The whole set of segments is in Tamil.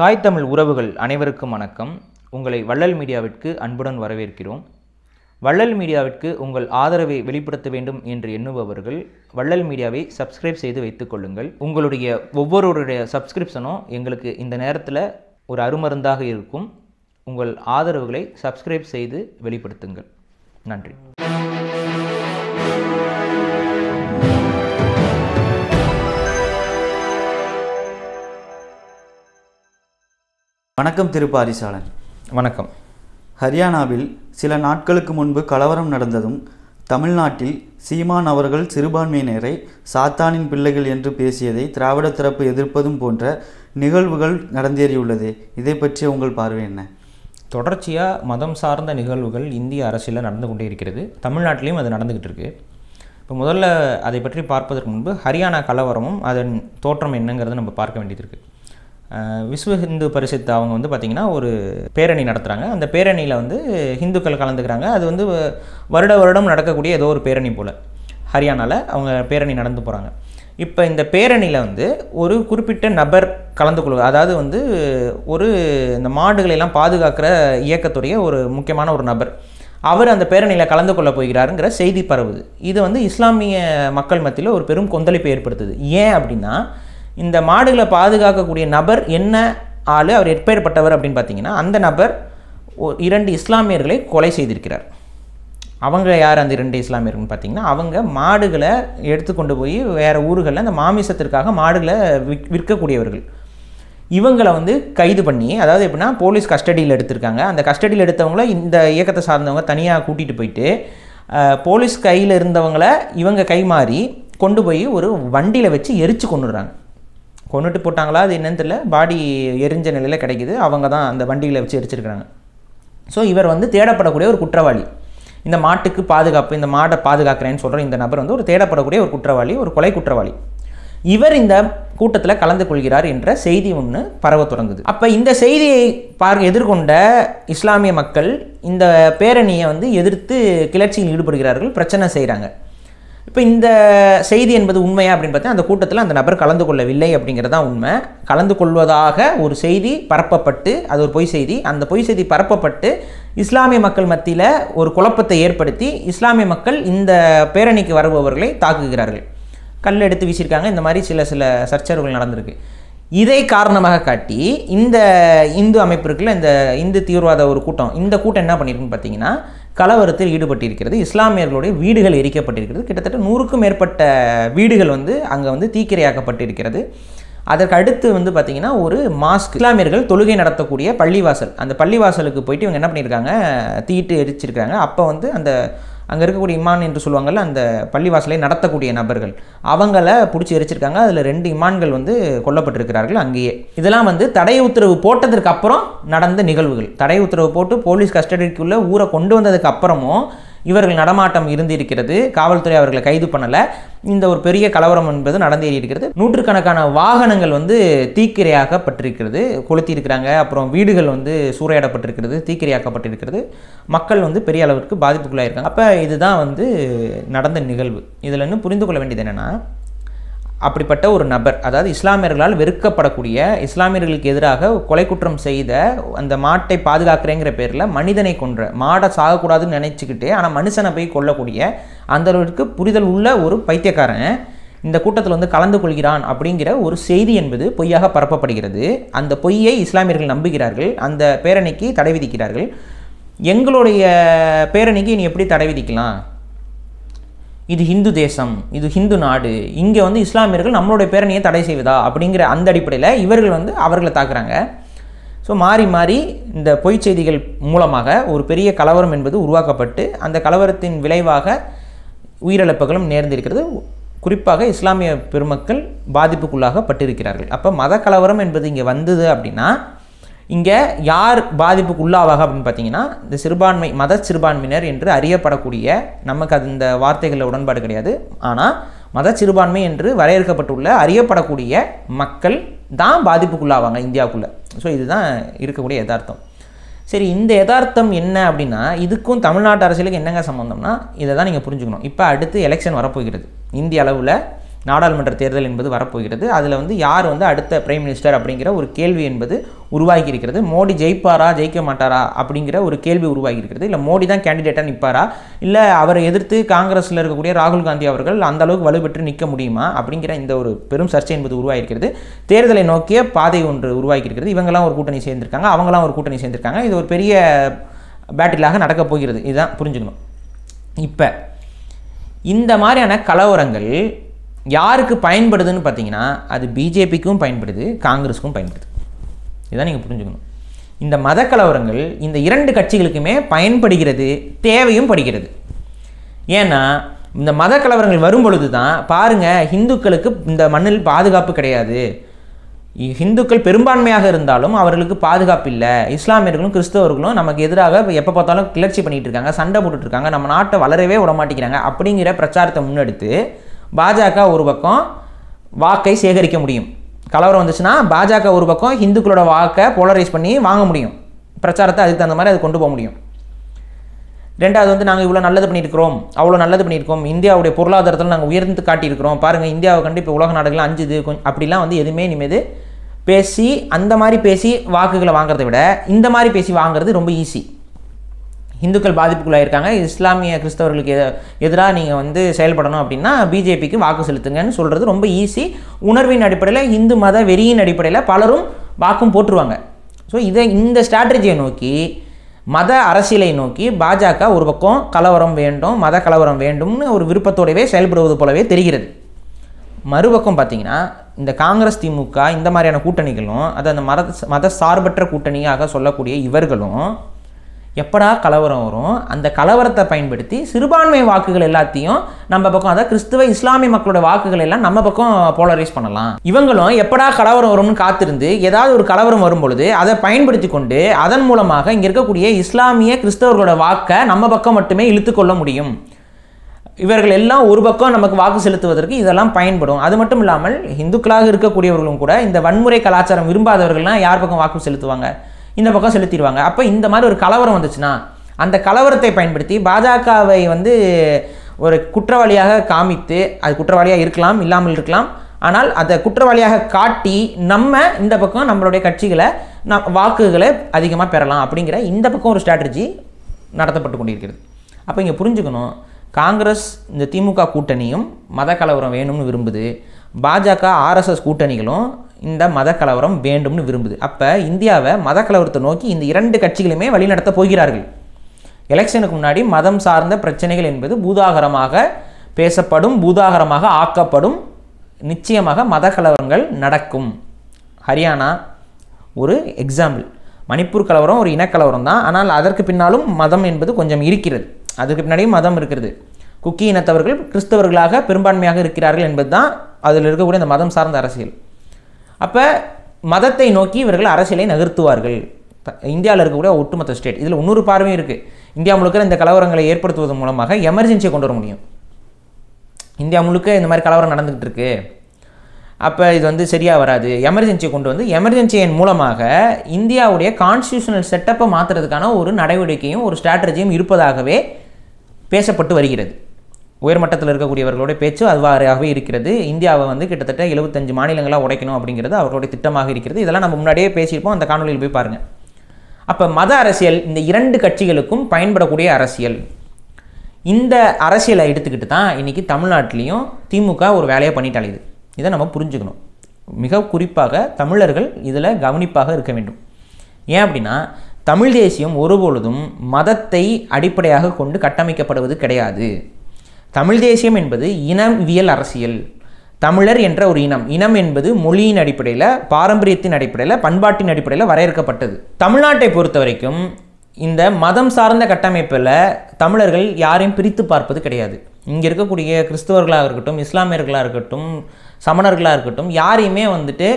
தாய் தமிழ் உறவுகள் அனைவருக்கும் வணக்கம் உங்களை வள்ளல் மீடியாவிற்கு அன்புடன் வரவேற்கிறோம் வள்ளல் மீடியாவிற்கு உங்கள் ஆதரவை வெளிப்படுத்த வேண்டும் என்று எண்ணுபவர்கள் வள்ளல் மீடியாவை சப்ஸ்கிரைப் செய்து வைத்துக் கொள்ளுங்கள் உங்களுடைய ஒவ்வொருவருடைய சப்ஸ்கிரிப்ஷனும் எங்களுக்கு இந்த நேரத்தில் ஒரு அருமருந்தாக இருக்கும் உங்கள் ஆதரவுகளை சப்ஸ்கிரைப் செய்து வெளிப்படுத்துங்கள் நன்றி வணக்கம் திரு பாரிசாலன் வணக்கம் ஹரியானாவில் சில நாட்களுக்கு முன்பு கலவரம் நடந்ததும் தமிழ்நாட்டில் சீமான் அவர்கள் சிறுபான்மையினரை சாத்தானின் பிள்ளைகள் என்று பேசியதை திராவிட தரப்பு எதிர்ப்பதும் போன்ற நிகழ்வுகள் நடந்தேறியுள்ளது இதை பற்றிய உங்கள் பார்வை என்ன தொடர்ச்சியாக மதம் சார்ந்த நிகழ்வுகள் இந்திய அரசியலில் நடந்து கொண்டே இருக்கிறது தமிழ்நாட்டிலையும் அது நடந்துக்கிட்டு இருக்குது இப்போ முதல்ல அதை பற்றி பார்ப்பதற்கு முன்பு ஹரியானா கலவரமும் அதன் தோற்றம் என்னங்கிறத நம்ம பார்க்க வேண்டியது இருக்குது விஸ்வ ஹிந்து பரிசுத்து அவங்க வந்து பார்த்திங்கன்னா ஒரு பேரணி நடத்துகிறாங்க அந்த பேரணியில் வந்து ஹிந்துக்கள் கலந்துக்கிறாங்க அது வந்து வருட வருடம் நடக்கக்கூடிய ஏதோ ஒரு பேரணி போல் ஹரியானாவில் அவங்க பேரணி நடந்து போகிறாங்க இப்போ இந்த பேரணியில் வந்து ஒரு குறிப்பிட்ட நபர் கலந்து கொள்வது அதாவது வந்து ஒரு இந்த மாடுகளெல்லாம் பாதுகாக்கிற இயக்கத்துடைய ஒரு முக்கியமான ஒரு நபர் அவர் அந்த பேரணியில் கலந்து கொள்ள போகிறாருங்கிற செய்தி பரவுது இது வந்து இஸ்லாமிய மக்கள் மத்தியில் ஒரு பெரும் கொந்தளிப்பை ஏற்படுத்துது ஏன் அப்படின்னா இந்த மாடுகளை பாதுகாக்கக்கூடிய நபர் என்ன ஆள் அவர் எப்பேற்பட்டவர் அப்படின்னு பார்த்தீங்கன்னா அந்த நபர் இரண்டு இஸ்லாமியர்களை கொலை செய்திருக்கிறார் அவங்க யார் அந்த இரண்டு இஸ்லாமியர்கள்னு பார்த்தீங்கன்னா அவங்க மாடுகளை எடுத்துக்கொண்டு போய் வேறு ஊர்களில் அந்த மாமிசத்திற்காக மாடுகளை விற் விற்கக்கூடியவர்கள் இவங்களை வந்து கைது பண்ணி அதாவது எப்படின்னா போலீஸ் கஸ்டடியில் எடுத்திருக்காங்க அந்த கஸ்டடியில் எடுத்தவங்கள இந்த இயக்கத்தை சார்ந்தவங்க தனியாக கூட்டிகிட்டு போயிட்டு போலீஸ் கையில் இருந்தவங்கள இவங்க கைமாறி கொண்டு போய் ஒரு வண்டியில் வச்சு எரித்து கொண்டுடுறாங்க கொண்டுட்டு போட்டாங்களா அது என்னன்னு தெரியல பாடி எரிஞ்ச நிலையில் கிடைக்குது அவங்க தான் அந்த வண்டியில் வச்சு எரிச்சிருக்கிறாங்க ஸோ இவர் வந்து தேடப்படக்கூடிய ஒரு குற்றவாளி இந்த மாட்டுக்கு பாதுகாப்பு இந்த மாடை பாதுகாக்கிறேன்னு சொல்கிற இந்த நபர் வந்து ஒரு தேடப்படக்கூடிய ஒரு குற்றவாளி ஒரு கொலை குற்றவாளி இவர் இந்த கூட்டத்தில் கலந்து கொள்கிறார் என்ற செய்தி ஒன்று பரவ தொடங்குது அப்போ இந்த செய்தியை பார் எதிர்கொண்ட இஸ்லாமிய மக்கள் இந்த பேரணியை வந்து எதிர்த்து கிளர்ச்சியில் ஈடுபடுகிறார்கள் பிரச்சனை செய்கிறாங்க இப்போ இந்த செய்தி என்பது உண்மையா அப்படின்னு பார்த்தா அந்த கூட்டத்தில் அந்த நபர் கலந்து கொள்ளவில்லை அப்படிங்கிறது தான் உண்மை கலந்து கொள்வதாக ஒரு செய்தி பரப்பப்பட்டு அது ஒரு பொய் செய்தி அந்த பொய் செய்தி பரப்பப்பட்டு இஸ்லாமிய மக்கள் மத்தியில் ஒரு குழப்பத்தை ஏற்படுத்தி இஸ்லாமிய மக்கள் இந்த பேரணிக்கு வருபவர்களை தாக்குகிறார்கள் கல் எடுத்து வீசியிருக்காங்க இந்த மாதிரி சில சில சர்ச்சர்கள் நடந்திருக்கு இதை காரணமாக காட்டி இந்த இந்து அமைப்பு இருக்குல்ல இந்த இந்து தீவிரவாத ஒரு கூட்டம் இந்த கூட்டம் என்ன பண்ணியிருக்குன்னு பார்த்தீங்கன்னா கலவரத்தில் ஈடுபட்டிருக்கிறது இஸ்லாமியர்களுடைய வீடுகள் எரிக்கப்பட்டிருக்கிறது கிட்டத்தட்ட நூறுக்கும் மேற்பட்ட வீடுகள் வந்து அங்கே வந்து தீக்கிரையாக்கப்பட்டிருக்கிறது அதற்கு அடுத்து வந்து பார்த்திங்கன்னா ஒரு மாஸ்க் இஸ்லாமியர்கள் தொழுகை நடத்தக்கூடிய பள்ளிவாசல் அந்த பள்ளிவாசலுக்கு போயிட்டு இவங்க என்ன பண்ணியிருக்காங்க தீட்டு எரிச்சிருக்காங்க அப்போ வந்து அந்த அங்கே இருக்கக்கூடிய இமான் என்று சொல்லுவாங்கள்ல அந்த பள்ளிவாசலை நடத்தக்கூடிய நபர்கள் அவங்கள பிடிச்சி எரிச்சிருக்காங்க அதில் ரெண்டு இமான்கள் வந்து கொல்லப்பட்டிருக்கிறார்கள் அங்கேயே இதெல்லாம் வந்து தடை உத்தரவு போட்டதற்கு அப்புறம் நடந்த நிகழ்வுகள் தடை உத்தரவு போட்டு போலீஸ் கஸ்டடிக்குள்ளே ஊரை கொண்டு வந்ததுக்கு அப்புறமும் இவர்கள் நடமாட்டம் இருந்திருக்கிறது காவல்துறை அவர்களை கைது பண்ணலை இந்த ஒரு பெரிய கலவரம் என்பது நடந்தேறி இருக்கிறது நூற்றுக்கணக்கான வாகனங்கள் வந்து தீக்கிரையாக்கப்பட்டிருக்கிறது கொளுத்தியிருக்கிறாங்க அப்புறம் வீடுகள் வந்து சூறையாடப்பட்டிருக்கிறது தீக்கிரையாக்கப்பட்டிருக்கிறது மக்கள் வந்து பெரிய அளவிற்கு பாதிப்புக்குள்ளாயிருக்காங்க அப்போ இதுதான் வந்து நடந்த நிகழ்வு இதில் இன்னும் புரிந்து கொள்ள வேண்டியது என்னென்னா அப்படிப்பட்ட ஒரு நபர் அதாவது இஸ்லாமியர்களால் வெறுக்கப்படக்கூடிய இஸ்லாமியர்களுக்கு எதிராக கொலை குற்றம் செய்த அந்த மாட்டை பாதுகாக்கிறேங்கிற பேரில் மனிதனை கொன்ற மாடை சாகக்கூடாதுன்னு நினச்சிக்கிட்டு ஆனால் மனுஷனை போய் கொல்லக்கூடிய அந்த புரிதல் உள்ள ஒரு பைத்தியக்காரன் இந்த கூட்டத்தில் வந்து கலந்து கொள்கிறான் அப்படிங்கிற ஒரு செய்தி என்பது பொய்யாக பரப்பப்படுகிறது அந்த பொய்யை இஸ்லாமியர்கள் நம்புகிறார்கள் அந்த பேரணிக்கு தடை விதிக்கிறார்கள் எங்களுடைய பேரணிக்கு நீ எப்படி தடை விதிக்கலாம் இது ஹிந்து தேசம் இது ஹிந்து நாடு இங்கே வந்து இஸ்லாமியர்கள் நம்மளுடைய பேரணியை தடை செய்வதா அப்படிங்கிற அந்த அடிப்படையில் இவர்கள் வந்து அவர்களை தாக்குறாங்க ஸோ மாறி மாறி இந்த பொய் செய்திகள் மூலமாக ஒரு பெரிய கலவரம் என்பது உருவாக்கப்பட்டு அந்த கலவரத்தின் விளைவாக உயிரிழப்புகளும் நேர்ந்திருக்கிறது குறிப்பாக இஸ்லாமிய பெருமக்கள் பாதிப்புக்குள்ளாக பட்டிருக்கிறார்கள் அப்போ மத கலவரம் என்பது இங்கே வந்தது அப்படின்னா இங்கே யார் பாதிப்புக்கு உள்ளாவாக அப்படின்னு பார்த்தீங்கன்னா இந்த சிறுபான்மை மத சிறுபான்மையினர் என்று அறியப்படக்கூடிய நமக்கு அது இந்த வார்த்தைகளில் உடன்பாடு கிடையாது ஆனால் மத சிறுபான்மை என்று வரையறுக்கப்பட்டுள்ள அறியப்படக்கூடிய மக்கள் தான் பாதிப்புக்குள்ளாவாங்க இந்தியாவுக்குள்ளே ஸோ இதுதான் இருக்கக்கூடிய யதார்த்தம் சரி இந்த யதார்த்தம் என்ன அப்படின்னா இதுக்கும் தமிழ்நாட்டு அரசியலுக்கு என்னங்க சம்மந்தம்னா இதை தான் நீங்கள் புரிஞ்சுக்கணும் இப்போ அடுத்து எலெக்ஷன் வரப்போகிறது இந்திய அளவில் நாடாளுமன்ற தேர்தல் என்பது வரப்போகிறது அதில் வந்து யார் வந்து அடுத்த பிரைம் மினிஸ்டர் அப்படிங்கிற ஒரு கேள்வி என்பது உருவாகி இருக்கிறது மோடி ஜெயிப்பாரா ஜெயிக்க மாட்டாரா அப்படிங்கிற ஒரு கேள்வி உருவாகி இருக்கிறது இல்லை மோடி தான் கேண்டிடேட்டாக நிற்பாரா இல்லை அவரை எதிர்த்து காங்கிரஸில் இருக்கக்கூடிய ராகுல் காந்தி அவர்கள் அந்த அளவுக்கு வலுப்பெற்று நிற்க முடியுமா அப்படிங்கிற இந்த ஒரு பெரும் சர்ச்சை என்பது உருவாகிருக்கிறது தேர்தலை நோக்கிய பாதை ஒன்று உருவாகியிருக்கிறது இவங்கெல்லாம் ஒரு கூட்டணி சேர்ந்திருக்காங்க அவங்களாம் ஒரு கூட்டணி சேர்ந்திருக்காங்க இது ஒரு பெரிய பேட்டிலாக நடக்கப் போகிறது இதுதான் புரிஞ்சுக்கணும் இப்போ இந்த மாதிரியான கலவரங்கள் யாருக்கு பயன்படுதுன்னு பார்த்தீங்கன்னா அது பிஜேபிக்கும் பயன்படுது காங்கிரஸுக்கும் பயன்படுது இதுதான் நீங்கள் புரிஞ்சுக்கணும் இந்த மத கலவரங்கள் இந்த இரண்டு கட்சிகளுக்குமே பயன்படுகிறது தேவையும் படுகிறது ஏன்னா இந்த மத கலவரங்கள் வரும் பொழுது தான் பாருங்கள் ஹிந்துக்களுக்கு இந்த மண்ணில் பாதுகாப்பு கிடையாது ஹிந்துக்கள் பெரும்பான்மையாக இருந்தாலும் அவர்களுக்கு பாதுகாப்பு இல்லை இஸ்லாமியர்களும் கிறிஸ்தவர்களும் நமக்கு எதிராக எப்போ பார்த்தாலும் கிளர்ச்சி பண்ணிகிட்டு இருக்காங்க சண்டை போட்டுட்ருக்காங்க நம்ம நாட்டை வளரவே விட அப்படிங்கிற பிரச்சாரத்தை முன்னெடுத்து பாஜக ஒரு பக்கம் வாக்கை சேகரிக்க முடியும் கலவரம் வந்துச்சுன்னா பாஜக ஒரு பக்கம் ஹிந்துக்களோட வாக்கை போலரைஸ் பண்ணி வாங்க முடியும் பிரச்சாரத்தை அதுக்கு தகுந்த மாதிரி அது கொண்டு போக முடியும் ரெண்டாவது வந்து நாங்கள் இவ்வளோ நல்லது பண்ணியிருக்கிறோம் அவ்வளோ நல்லது பண்ணியிருக்கோம் இந்தியாவுடைய பொருளாதாரத்தில் நாங்கள் உயர்ந்து காட்டியிருக்கிறோம் பாருங்கள் இந்தியாவை கண்டு இப்போ உலக நாடுகள் அஞ்சுது கொஞ்சம் அப்படிலாம் வந்து எதுவுமே இனிமேது பேசி அந்த மாதிரி பேசி வாக்குகளை வாங்குறத விட இந்த மாதிரி பேசி வாங்குறது ரொம்ப ஈஸி இந்துக்கள் பாதிப்புக்குள்ளாயிருக்காங்க இஸ்லாமிய கிறிஸ்தவர்களுக்கு எதிராக நீங்கள் வந்து செயல்படணும் அப்படின்னா பிஜேபிக்கு வாக்கு செலுத்துங்கன்னு சொல்கிறது ரொம்ப ஈஸி உணர்வின் அடிப்படையில் இந்து மத வெறியின் அடிப்படையில் பலரும் வாக்கும் போட்டுருவாங்க ஸோ இதை இந்த ஸ்ட்ராட்டஜியை நோக்கி மத அரசியலை நோக்கி பாஜக ஒரு பக்கம் கலவரம் வேண்டும் மத கலவரம் வேண்டும்னு ஒரு விருப்பத்தோடவே செயல்படுவது போலவே தெரிகிறது மறுபக்கம் பார்த்திங்கன்னா இந்த காங்கிரஸ் திமுக இந்த மாதிரியான கூட்டணிகளும் அது அந்த மத மத சார்பற்ற கூட்டணியாக சொல்லக்கூடிய இவர்களும் எப்படா கலவரம் வரும் அந்த கலவரத்தை பயன்படுத்தி சிறுபான்மை வாக்குகள் எல்லாத்தையும் நம்ம பக்கம் அதாவது கிறிஸ்துவ இஸ்லாமிய மக்களோட வாக்குகள் எல்லாம் நம்ம பக்கம் போலரைஸ் பண்ணலாம் இவங்களும் எப்படா கலவரம் வரும்னு காத்திருந்து ஏதாவது ஒரு கலவரம் வரும்பொழுது அதை பயன்படுத்தி கொண்டு அதன் மூலமாக இங்கே இருக்கக்கூடிய இஸ்லாமிய கிறிஸ்தவர்களோட வாக்கை நம்ம பக்கம் மட்டுமே இழுத்துக்கொள்ள முடியும் இவர்கள் எல்லாம் ஒரு பக்கம் நமக்கு வாக்கு செலுத்துவதற்கு இதெல்லாம் பயன்படும் அது மட்டும் இல்லாமல் இந்துக்களாக இருக்கக்கூடியவர்களும் கூட இந்த வன்முறை கலாச்சாரம் விரும்பாதவர்கள்லாம் யார் பக்கம் வாக்கு செலுத்துவாங்க இந்த பக்கம் செலுத்திடுவாங்க அப்போ இந்த மாதிரி ஒரு கலவரம் வந்துச்சுன்னா அந்த கலவரத்தை பயன்படுத்தி பாஜகவை வந்து ஒரு குற்றவாளியாக காமித்து அது குற்றவாளியாக இருக்கலாம் இல்லாமல் இருக்கலாம் ஆனால் அதை குற்றவாளியாக காட்டி நம்ம இந்த பக்கம் நம்மளுடைய கட்சிகளை நம் வாக்குகளை அதிகமாக பெறலாம் அப்படிங்கிற இந்த பக்கம் ஒரு ஸ்ட்ராட்டஜி நடத்தப்பட்டு கொண்டிருக்கிறது அப்போ இங்கே புரிஞ்சுக்கணும் காங்கிரஸ் இந்த திமுக கூட்டணியும் மத கலவரம் வேணும்னு விரும்புது பாஜக ஆர்எஸ்எஸ் கூட்டணிகளும் இந்த மத கலவரம் வேண்டும்னு விரும்புது அப்போ இந்தியாவை மத கலவரத்தை நோக்கி இந்த இரண்டு கட்சிகளுமே வழிநடத்த போகிறார்கள் எலெக்ஷனுக்கு முன்னாடி மதம் சார்ந்த பிரச்சனைகள் என்பது பூதாகரமாக பேசப்படும் பூதாகரமாக ஆக்கப்படும் நிச்சயமாக மத கலவரங்கள் நடக்கும் ஹரியானா ஒரு எக்ஸாம்பிள் மணிப்பூர் கலவரம் ஒரு இனக்கலவரம் தான் ஆனால் அதற்கு பின்னாலும் மதம் என்பது கொஞ்சம் இருக்கிறது அதுக்கு பின்னாடியும் மதம் இருக்கிறது குக்கி இனத்தவர்கள் கிறிஸ்தவர்களாக பெரும்பான்மையாக இருக்கிறார்கள் என்பது தான் அதில் இருக்கக்கூடிய இந்த மதம் சார்ந்த அரசியல் அப்போ மதத்தை நோக்கி இவர்கள் அரசியலை நகர்த்துவார்கள் இந்தியாவில் இருக்கக்கூடிய ஒட்டுமொத்த ஸ்டேட் இதில் இன்னொரு பார்வையும் இருக்குது இந்தியா முழுக்க இந்த கலவரங்களை ஏற்படுத்துவதன் மூலமாக எமர்ஜென்சியை கொண்டு வர முடியும் இந்தியா முழுக்க இந்த மாதிரி கலவரம் நடந்துக்கிட்டு இருக்கு அப்போ இது வந்து சரியாக வராது எமர்ஜென்சியை கொண்டு வந்து எமர்ஜென்சியின் மூலமாக இந்தியாவுடைய கான்ஸ்டியூஷனல் செட்டப்பை மாற்றுறதுக்கான ஒரு நடவடிக்கையும் ஒரு ஸ்ட்ராட்டஜியும் இருப்பதாகவே பேசப்பட்டு வருகிறது உயர்மட்டத்தில் இருக்கக்கூடியவர்களுடைய பேச்சு அதுவாறாகவே இருக்கிறது இந்தியாவை வந்து கிட்டத்தட்ட எழுபத்தஞ்சு மாநிலங்களாக உடைக்கணும் அப்படிங்கிறது அவர்களுடைய திட்டமாக இருக்கிறது இதெல்லாம் நம்ம முன்னாடியே பேசியிருப்போம் அந்த காணொலியில் போய் பாருங்கள் அப்போ மத அரசியல் இந்த இரண்டு கட்சிகளுக்கும் பயன்படக்கூடிய அரசியல் இந்த அரசியலை எடுத்துக்கிட்டு தான் இன்றைக்கி தமிழ்நாட்டிலையும் திமுக ஒரு வேலையை பண்ணிட்டு அலையுது இதை நம்ம புரிஞ்சுக்கணும் மிக குறிப்பாக தமிழர்கள் இதில் கவனிப்பாக இருக்க வேண்டும் ஏன் அப்படின்னா தமிழ் தேசியம் ஒருபொழுதும் மதத்தை அடிப்படையாக கொண்டு கட்டமைக்கப்படுவது கிடையாது தமிழ் தேசியம் என்பது இனவியல் அரசியல் தமிழர் என்ற ஒரு இனம் இனம் என்பது மொழியின் அடிப்படையில் பாரம்பரியத்தின் அடிப்படையில் பண்பாட்டின் அடிப்படையில் வரையறுக்கப்பட்டது தமிழ்நாட்டை பொறுத்த வரைக்கும் இந்த மதம் சார்ந்த கட்டமைப்பில் தமிழர்கள் யாரையும் பிரித்து பார்ப்பது கிடையாது இங்கே இருக்கக்கூடிய கிறிஸ்தவர்களாக இருக்கட்டும் இஸ்லாமியர்களாக இருக்கட்டும் சமணர்களாக இருக்கட்டும் யாரையுமே வந்துட்டு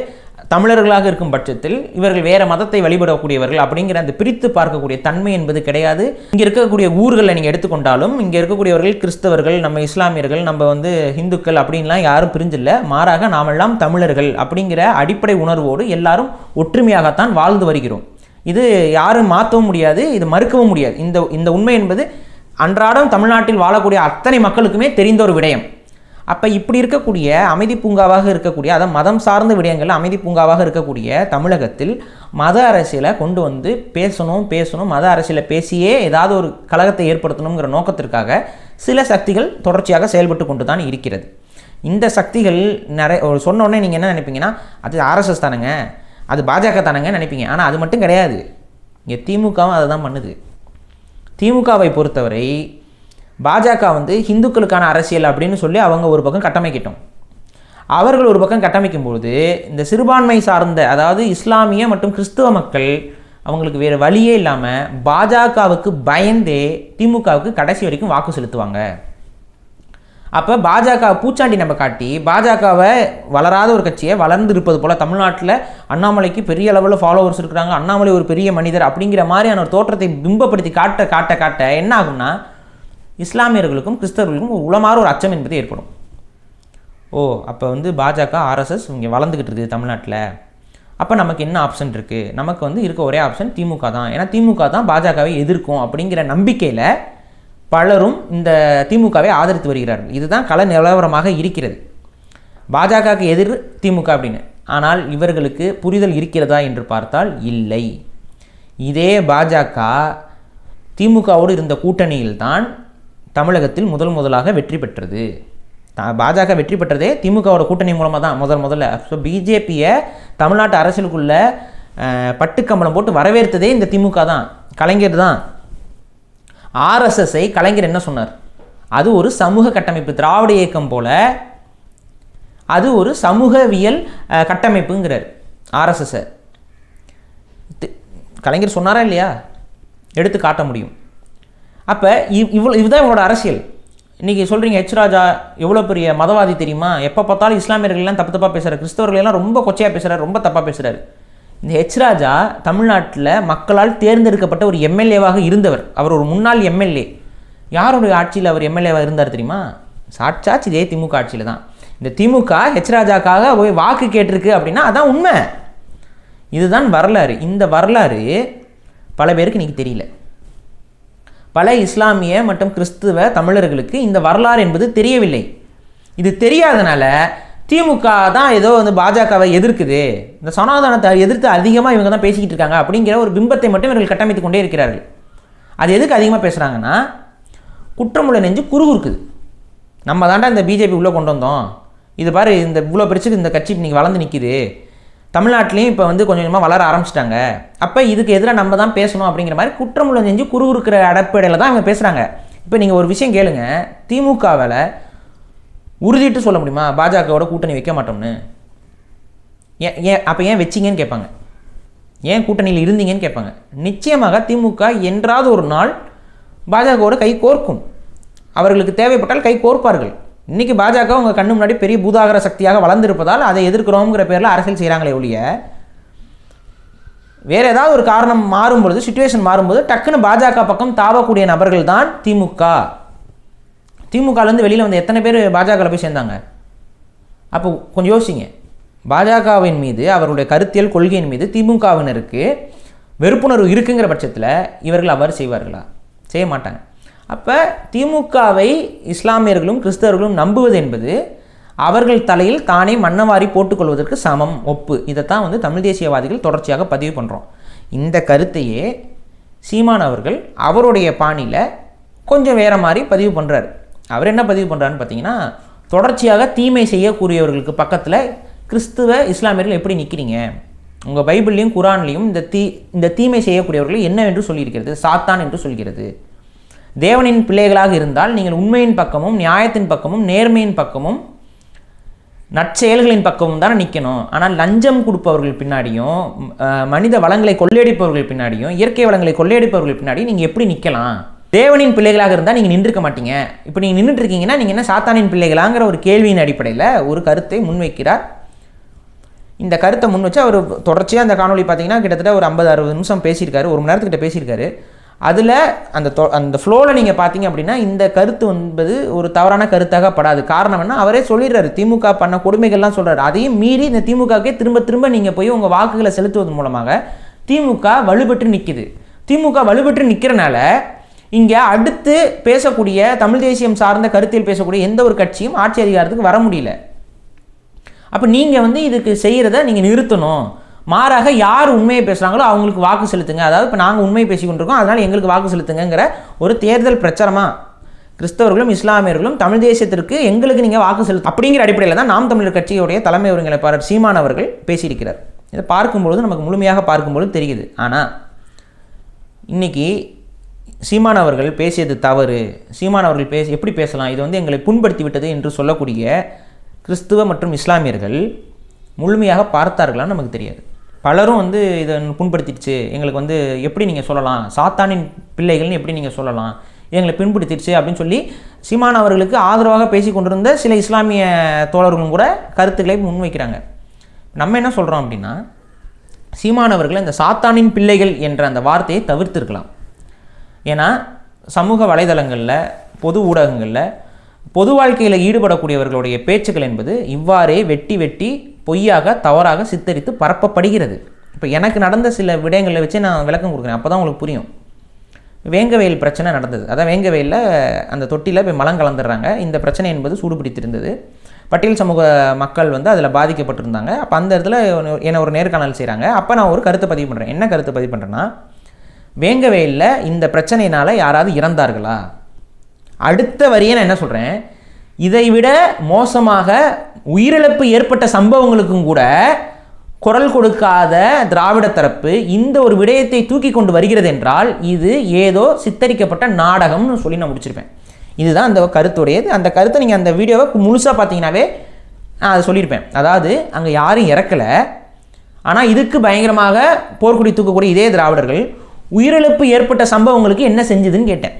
தமிழர்களாக இருக்கும் பட்சத்தில் இவர்கள் வேறு மதத்தை வழிபடக்கூடியவர்கள் அப்படிங்கிற அந்த பிரித்து பார்க்கக்கூடிய தன்மை என்பது கிடையாது இங்கே இருக்கக்கூடிய ஊர்களை நீங்கள் எடுத்துக்கொண்டாலும் இங்கே இருக்கக்கூடியவர்கள் கிறிஸ்தவர்கள் நம்ம இஸ்லாமியர்கள் நம்ம வந்து ஹிந்துக்கள் அப்படின்லாம் யாரும் பிரிஞ்சில்லை மாறாக நாமெல்லாம் தமிழர்கள் அப்படிங்கிற அடிப்படை உணர்வோடு எல்லாரும் ஒற்றுமையாகத்தான் வாழ்ந்து வருகிறோம் இது யாரும் மாற்றவும் முடியாது இது மறுக்கவும் முடியாது இந்த இந்த உண்மை என்பது அன்றாடம் தமிழ்நாட்டில் வாழக்கூடிய அத்தனை மக்களுக்குமே தெரிந்த ஒரு விடயம் அப்போ இப்படி இருக்கக்கூடிய அமைதி பூங்காவாக இருக்கக்கூடிய அதை மதம் சார்ந்த விடயங்கள் அமைதி பூங்காவாக இருக்கக்கூடிய தமிழகத்தில் மத அரசியலை கொண்டு வந்து பேசணும் பேசணும் மத அரசியலை பேசியே ஏதாவது ஒரு கழகத்தை ஏற்படுத்தணுங்கிற நோக்கத்திற்காக சில சக்திகள் தொடர்ச்சியாக செயல்பட்டு கொண்டு தான் இருக்கிறது இந்த சக்திகள் நிறைய சொன்னோடனே நீங்கள் என்ன நினைப்பீங்கன்னா அது ஆர்எஸ்எஸ் தானுங்க அது பாஜக தானுங்க நினைப்பீங்க ஆனால் அது மட்டும் கிடையாது இங்கே திமுகவும் அதை தான் பண்ணுது திமுகவை பொறுத்தவரை பாஜக வந்து ஹிந்துக்களுக்கான அரசியல் அப்படின்னு சொல்லி அவங்க ஒரு பக்கம் கட்டமைக்கிட்டோம் அவர்கள் ஒரு பக்கம் கட்டமைக்கும்போது இந்த சிறுபான்மை சார்ந்த அதாவது இஸ்லாமிய மற்றும் கிறிஸ்துவ மக்கள் அவங்களுக்கு வேறு வழியே இல்லாமல் பாஜகவுக்கு பயந்தே திமுகவுக்கு கடைசி வரைக்கும் வாக்கு செலுத்துவாங்க அப்போ பாஜக பூச்சாண்டி நம்ம காட்டி பாஜகவை வளராத ஒரு கட்சியை வளர்ந்து இருப்பது போல் தமிழ்நாட்டில் அண்ணாமலைக்கு பெரிய அளவில் ஃபாலோவர்ஸ் இருக்கிறாங்க அண்ணாமலை ஒரு பெரிய மனிதர் அப்படிங்கிற மாதிரியான ஒரு தோற்றத்தை பிம்பப்படுத்தி காட்ட காட்ட காட்ட என்ன ஆகும்னா இஸ்லாமியர்களுக்கும் கிறிஸ்தவர்களுக்கும் ஒரு உளமாற ஒரு அச்சம் என்பது ஏற்படும் ஓ அப்போ வந்து பாஜக ஆர்எஸ்எஸ் இங்கே வளர்ந்துக்கிட்டு இருக்குது தமிழ்நாட்டில் அப்போ நமக்கு என்ன ஆப்ஷன் இருக்குது நமக்கு வந்து இருக்க ஒரே ஆப்ஷன் திமுக தான் ஏன்னா திமுக தான் பாஜகவை எதிர்க்கும் அப்படிங்கிற நம்பிக்கையில் பலரும் இந்த திமுகவை ஆதரித்து வருகிறார்கள் இதுதான் கல நிலவரமாக இருக்கிறது பாஜகவுக்கு எதிர் திமுக அப்படின்னு ஆனால் இவர்களுக்கு புரிதல் இருக்கிறதா என்று பார்த்தால் இல்லை இதே பாஜக திமுகவோடு இருந்த கூட்டணியில்தான் தமிழகத்தில் முதல் முதலாக வெற்றி பெற்றது பாஜக வெற்றி பெற்றதே திமுகவோட கூட்டணி மூலமாக தான் முதல் முதல்ல ஸோ பிஜேபியை தமிழ்நாட்டு அரசியலுக்குள்ளே பட்டுக்கம்பளம் போட்டு வரவேற்றதே இந்த திமுக தான் கலைஞர் தான் ஆர்எஸ்எஸ்ஐ கலைஞர் என்ன சொன்னார் அது ஒரு சமூக கட்டமைப்பு திராவிட இயக்கம் போல் அது ஒரு சமூகவியல் கட்டமைப்புங்கிறார் ஆர்எஸ்எஸ்ஐ கலைஞர் சொன்னாரா இல்லையா எடுத்து காட்ட முடியும் அப்போ இவ் இவ்வளோ இதுதான் இவரோட அரசியல் இன்றைக்கி சொல்கிறீங்க ஹெச் ராஜா எவ்வளோ பெரிய மதவாதி தெரியுமா எப்போ பார்த்தாலும் இஸ்லாமியர்கள்லாம் தப்பு தப்பாக பேசுகிறார் கிறிஸ்தவர்களெல்லாம் ரொம்ப கொச்சையாக பேசுகிறார் ரொம்ப தப்பாக பேசுகிறார் இந்த ஹெச் ராஜா தமிழ்நாட்டில் மக்களால் தேர்ந்தெடுக்கப்பட்ட ஒரு எம்எல்ஏவாக இருந்தவர் அவர் ஒரு முன்னாள் எம்எல்ஏ யாருடைய ஆட்சியில் அவர் எம்எல்ஏவாக இருந்தார் தெரியுமா சாட்சாட்சி இதே திமுக ஆட்சியில் தான் இந்த திமுக ஹெச் ராஜாக்காக போய் வாக்கு கேட்டிருக்கு அப்படின்னா அதான் உண்மை இதுதான் வரலாறு இந்த வரலாறு பல பேருக்கு இன்றைக்கி தெரியல பல இஸ்லாமிய மற்றும் கிறிஸ்துவ தமிழர்களுக்கு இந்த வரலாறு என்பது தெரியவில்லை இது தெரியாதனால திமுக தான் ஏதோ வந்து பாஜகவை எதிர்க்குது இந்த சனாதனத்தை எதிர்த்து அதிகமாக இவங்க தான் பேசிக்கிட்டு இருக்காங்க அப்படிங்கிற ஒரு பிம்பத்தை மட்டும் இவர்கள் கட்டமைத்து கொண்டே இருக்கிறார்கள் அது எதுக்கு அதிகமாக பேசுகிறாங்கன்னா குற்றமுள்ள நெஞ்சு குறுகுறுக்குது நம்ம தாண்டா இந்த பிஜேபி உள்ளே கொண்டு வந்தோம் இது பாரு இந்த இவ்வளோ பிரச்சனை இந்த கட்சி இன்றைக்கி வளர்ந்து நிற்கிது தமிழ்நாட்டிலையும் இப்போ வந்து கொஞ்சம் கொஞ்சமாக வளர ஆரம்பிச்சிட்டாங்க அப்போ இதுக்கு எதிராக நம்ம தான் பேசணும் அப்படிங்கிற மாதிரி குற்றமுள்ள செஞ்சு குறுகுறுக்கிற அடப்படையில் தான் அவங்க பேசுகிறாங்க இப்போ நீங்கள் ஒரு விஷயம் கேளுங்க திமுகவில் உறுதிட்டு சொல்ல முடியுமா பாஜகவோட கூட்டணி வைக்க மாட்டோம்னு ஏன் ஏன் அப்போ ஏன் வச்சிங்கன்னு கேட்பாங்க ஏன் கூட்டணியில் இருந்தீங்கன்னு கேட்பாங்க நிச்சயமாக திமுக என்றாவது ஒரு நாள் பாஜகவோட கை கோர்க்கும் அவர்களுக்கு தேவைப்பட்டால் கை கோர்ப்பார்கள் இன்றைக்கி பாஜக உங்கள் கண்ணு முன்னாடி பெரிய பூதாகர சக்தியாக வளர்ந்துருப்பதால் அதை எதிர்க்கிறோங்கிற பேரில் அரசியல் செய்கிறாங்களே ஒழிய வேறு ஏதாவது ஒரு காரணம் மாறும்பொழுது சுச்சுவேஷன் மாறும்போது டக்குன்னு பாஜக பக்கம் தாவக்கூடிய நபர்கள் தான் திமுக திமுகலேருந்து வெளியில் வந்து எத்தனை பேர் பாஜகவில் போய் சேர்ந்தாங்க அப்போ கொஞ்சம் யோசிங்க பாஜகவின் மீது அவருடைய கருத்தியல் கொள்கையின் மீது திமுகவினருக்கு வெறுப்புணர்வு இருக்குங்கிற பட்சத்தில் இவர்கள் அவ்வாறு செய்வார்களா செய்ய மாட்டாங்க அப்போ திமுகவை இஸ்லாமியர்களும் கிறிஸ்தவர்களும் நம்புவது என்பது அவர்கள் தலையில் தானே மன்னவாரி போட்டுக்கொள்வதற்கு சமம் ஒப்பு இதைத்தான் வந்து தமிழ் தேசியவாதிகள் தொடர்ச்சியாக பதிவு பண்ணுறோம் இந்த கருத்தையே சீமான் அவர்கள் அவருடைய பாணியில் கொஞ்சம் வேறு மாதிரி பதிவு பண்ணுறாரு அவர் என்ன பதிவு பண்ணுறாருன்னு பார்த்தீங்கன்னா தொடர்ச்சியாக தீமை செய்யக்கூடியவர்களுக்கு பக்கத்தில் கிறிஸ்துவ இஸ்லாமியர்கள் எப்படி நிற்கிறீங்க உங்கள் பைபிள்லையும் குரான்லேயும் இந்த தீ இந்த தீமை செய்யக்கூடியவர்கள் என்னவென்று சொல்லியிருக்கிறது சாத்தான் என்று சொல்கிறது தேவனின் பிள்ளைகளாக இருந்தால் நீங்கள் உண்மையின் பக்கமும் நியாயத்தின் பக்கமும் நேர்மையின் பக்கமும் நற்செயல்களின் பக்கமும் தானே நிற்கணும் ஆனால் லஞ்சம் கொடுப்பவர்கள் பின்னாடியும் மனித வளங்களை கொள்ளையடிப்பவர்கள் பின்னாடியும் இயற்கை வளங்களை கொள்ளையடிப்பவர்கள் பின்னாடி நீங்கள் எப்படி நிற்கலாம் தேவனின் பிள்ளைகளாக இருந்தால் நீங்கள் நின்றுக்க மாட்டீங்க இப்போ நீங்கள் நின்றுட்டு இருக்கீங்கன்னா நீங்கள் என்ன சாத்தானின் பிள்ளைகளாங்கிற ஒரு கேள்வியின் அடிப்படையில் ஒரு கருத்தை முன்வைக்கிறார் இந்த கருத்தை முன் வச்சு அவர் தொடர்ச்சியாக அந்த காணொலி பார்த்தீங்கன்னா கிட்டத்தட்ட ஒரு ஐம்பது அறுபது நிமிஷம் பேசியிருக்காரு ஒரு மணி நேரத்துக்கிட்ட பேசியிருக்காரு அதில் அந்த தொ அந்த ஃப்ளோவில் நீங்கள் பார்த்தீங்க அப்படின்னா இந்த கருத்து என்பது ஒரு தவறான கருத்தாக படாது காரணம் என்ன அவரே சொல்லிடுறாரு திமுக பண்ண கொடுமைகள்லாம் சொல்கிறாரு அதையும் மீறி இந்த திமுகவுக்கே திரும்ப திரும்ப நீங்கள் போய் உங்கள் வாக்குகளை செலுத்துவதன் மூலமாக திமுக வலுப்பட்டு நிற்கிது திமுக வலுப்பட்டு நிற்கிறனால இங்கே அடுத்து பேசக்கூடிய தமிழ் தேசியம் சார்ந்த கருத்தில் பேசக்கூடிய எந்த ஒரு கட்சியும் ஆட்சி அதிகாரத்துக்கு வர முடியல அப்போ நீங்கள் வந்து இதுக்கு செய்கிறத நீங்கள் நிறுத்தணும் மாறாக யார் உண்மையை பேசுகிறாங்களோ அவங்களுக்கு வாக்கு செலுத்துங்க அதாவது இப்போ நாங்கள் உண்மையை கொண்டிருக்கோம் அதனால் எங்களுக்கு வாக்கு செலுத்துங்கிற ஒரு தேர்தல் பிரச்சாரமாக கிறிஸ்தவர்களும் இஸ்லாமியர்களும் தமிழ் தேசியத்திற்கு எங்களுக்கு நீங்கள் வாக்கு செலுத்து அப்படிங்கிற அடிப்படையில் தான் நாம் தமிழர் கட்சியுடைய தலைமை ஒருங்கிணைப்பாளர் சீமான் அவர்கள் பேசியிருக்கிறார் இதை பார்க்கும்பொழுது நமக்கு முழுமையாக பார்க்கும்பொழுது தெரியுது ஆனால் இன்றைக்கி சீமான் அவர்கள் பேசியது தவறு சீமான் அவர்கள் பேசி எப்படி பேசலாம் இது வந்து எங்களை புண்படுத்தி விட்டது என்று சொல்லக்கூடிய கிறிஸ்துவ மற்றும் இஸ்லாமியர்கள் முழுமையாக பார்த்தார்களான்னு நமக்கு தெரியாது பலரும் வந்து இதை புண்படுத்திடுச்சு எங்களுக்கு வந்து எப்படி நீங்கள் சொல்லலாம் சாத்தானின் பிள்ளைகள்னு எப்படி நீங்கள் சொல்லலாம் எங்களை பின்படுத்திடுச்சு அப்படின்னு சொல்லி சீமான் அவர்களுக்கு ஆதரவாக பேசி கொண்டிருந்த சில இஸ்லாமிய தோழர்களும் கூட கருத்துக்களை முன்வைக்கிறாங்க நம்ம என்ன சொல்கிறோம் அப்படின்னா சீமானவர்கள் இந்த சாத்தானின் பிள்ளைகள் என்ற அந்த வார்த்தையை தவிர்த்திருக்கலாம் ஏன்னா சமூக வலைதளங்களில் பொது ஊடகங்களில் பொது வாழ்க்கையில் ஈடுபடக்கூடியவர்களுடைய பேச்சுக்கள் என்பது இவ்வாறே வெட்டி வெட்டி பொய்யாக தவறாக சித்தரித்து பரப்பப்படுகிறது இப்போ எனக்கு நடந்த சில விடயங்களை வச்சு நான் விளக்கம் கொடுக்குறேன் அப்போ தான் உங்களுக்கு புரியும் வேங்கவேல் பிரச்சனை நடந்தது அதான் வேங்கவேலில் அந்த தொட்டியில் போய் மலம் கலந்துடுறாங்க இந்த பிரச்சனை என்பது சூடுபிடித்திருந்தது பட்டியல் சமூக மக்கள் வந்து அதில் பாதிக்கப்பட்டிருந்தாங்க அப்போ அந்த இடத்துல என்னை ஒரு நேர்காணல் செய்கிறாங்க அப்போ நான் ஒரு கருத்தை பதிவு பண்ணுறேன் என்ன கருத்தை பதிவு பண்ணுறேன்னா வேங்கவேலில் இந்த பிரச்சனையினால் யாராவது இறந்தார்களா அடுத்த வரியை நான் என்ன சொல்கிறேன் இதை விட மோசமாக உயிரிழப்பு ஏற்பட்ட சம்பவங்களுக்கும் கூட குரல் கொடுக்காத திராவிட தரப்பு இந்த ஒரு விடயத்தை தூக்கி கொண்டு வருகிறது என்றால் இது ஏதோ சித்தரிக்கப்பட்ட நாடகம்னு சொல்லி நான் முடிச்சிருப்பேன் இதுதான் அந்த கருத்துடையது அந்த கருத்தை நீங்கள் அந்த வீடியோவை முழுசாக பார்த்தீங்கன்னாவே நான் அதை சொல்லியிருப்பேன் அதாவது அங்கே யாரும் இறக்கலை ஆனால் இதுக்கு பயங்கரமாக போர்க்குடி தூக்கக்கூடிய இதே திராவிடர்கள் உயிரிழப்பு ஏற்பட்ட சம்பவங்களுக்கு என்ன செஞ்சுதுன்னு கேட்டேன்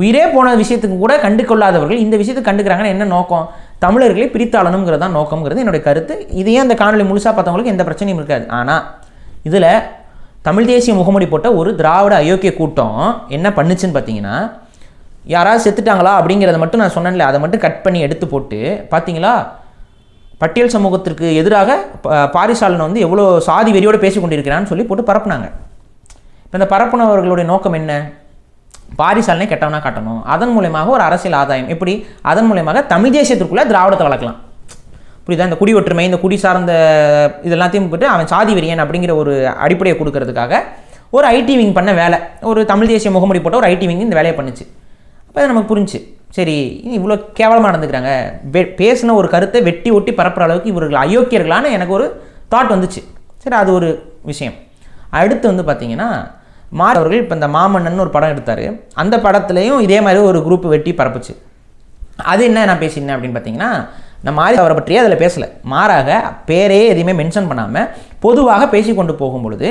உயிரே போன விஷயத்துக்கு கூட கண்டு கொள்ளாதவர்கள் இந்த விஷயத்தை கண்டுக்கிறாங்கன்னு என்ன நோக்கம் தமிழர்களை பிரித்தாளணுங்கிறது தான் நோக்கங்கிறது என்னுடைய கருத்து இதையே அந்த காணொலி முழுசாக பார்த்தவங்களுக்கு எந்த பிரச்சனையும் இருக்காது ஆனால் இதில் தமிழ் தேசிய முகமூடி போட்ட ஒரு திராவிட அயோக்கிய கூட்டம் என்ன பண்ணுச்சுன்னு பார்த்தீங்கன்னா யாராவது செத்துட்டாங்களா அப்படிங்கிறத மட்டும் நான் சொன்னேன்ல அதை மட்டும் கட் பண்ணி எடுத்து போட்டு பார்த்தீங்களா பட்டியல் சமூகத்திற்கு எதிராக பாரிசாலனை வந்து எவ்வளோ சாதி வெறியோடு பேசிக்கொண்டிருக்கிறான்னு சொல்லி போட்டு பரப்புனாங்க இப்போ இந்த பரப்புனவர்களுடைய நோக்கம் என்ன பாரிசாலனை கெட்டவனாக காட்டணும் அதன் மூலயமாக ஒரு அரசியல் ஆதாயம் எப்படி அதன் மூலயமாக தமிழ் தேசியத்திற்குள்ளே திராவிடத்தை வளர்க்கலாம் புரியுதா இந்த குடி ஒற்றுமை இந்த குடி சார்ந்த இதெல்லாத்தையும் போட்டு அவன் சாதி வெறியன் அப்படிங்கிற ஒரு அடிப்படையை கொடுக்கறதுக்காக ஒரு ஐடி விங் பண்ண வேலை ஒரு தமிழ் தேசிய முகமடி போட்ட ஒரு ஐடி விங் இந்த வேலையை பண்ணுச்சு அப்போ அது நமக்கு புரிஞ்சு சரி இவ்வளோ கேவலமாக நடந்துக்கிறாங்க பேசின ஒரு கருத்தை வெட்டி ஒட்டி பரப்புகிற அளவுக்கு இவர்கள் அயோக்கியர்களான எனக்கு ஒரு தாட் வந்துச்சு சரி அது ஒரு விஷயம் அடுத்து வந்து பார்த்திங்கன்னா மாறி அவர்கள் இப்போ இந்த மாமன்னன் ஒரு படம் எடுத்தார் அந்த படத்துலையும் இதே மாதிரி ஒரு குரூப் வெட்டி பரப்புச்சு அது என்ன நான் பேசினேன் அப்படின்னு பார்த்தீங்கன்னா நான் மாறி அவரை பற்றியே அதில் பேசலை மாறாக பேரே எதையுமே மென்ஷன் பண்ணாமல் பொதுவாக பேசி கொண்டு போகும் பொழுது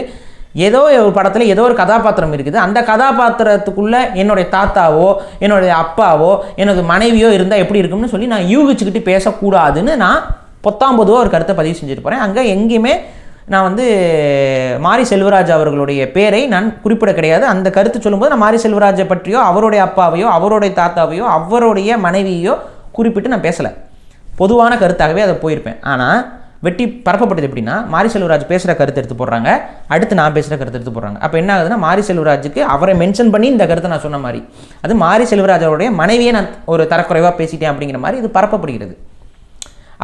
ஏதோ ஒரு படத்தில் ஏதோ ஒரு கதாபாத்திரம் இருக்குது அந்த கதாபாத்திரத்துக்குள்ளே என்னுடைய தாத்தாவோ என்னுடைய அப்பாவோ எனது மனைவியோ இருந்தால் எப்படி இருக்கும்னு சொல்லி நான் யூகிச்சுக்கிட்டு பேசக்கூடாதுன்னு நான் பத்தாம்பதுவோ ஒரு கருத்தை பதிவு செஞ்சுட்டு போகிறேன் அங்கே எங்கேயுமே நான் வந்து மாரி செல்வராஜ் அவர்களுடைய பேரை நான் குறிப்பிட கிடையாது அந்த கருத்து சொல்லும்போது நான் மாரி செல்வராஜை பற்றியோ அவருடைய அப்பாவையோ அவருடைய தாத்தாவையோ அவருடைய மனைவியோ குறிப்பிட்டு நான் பேசலை பொதுவான கருத்தாகவே அதை போயிருப்பேன் ஆனால் வெட்டி பரப்பப்பட்டது எப்படின்னா மாரி செல்வராஜ் பேசுகிற கருத்து எடுத்து போடுறாங்க அடுத்து நான் பேசுகிற கருத்து எடுத்து போடுறாங்க அப்போ என்ன ஆகுதுன்னா மாரி செல்வராஜுக்கு அவரை மென்ஷன் பண்ணி இந்த கருத்தை நான் சொன்ன மாதிரி அது மாரி செல்வராஜ் அவருடைய நான் ஒரு தரக்குறைவாக பேசிட்டேன் அப்படிங்கிற மாதிரி இது பரப்பப்படுகிறது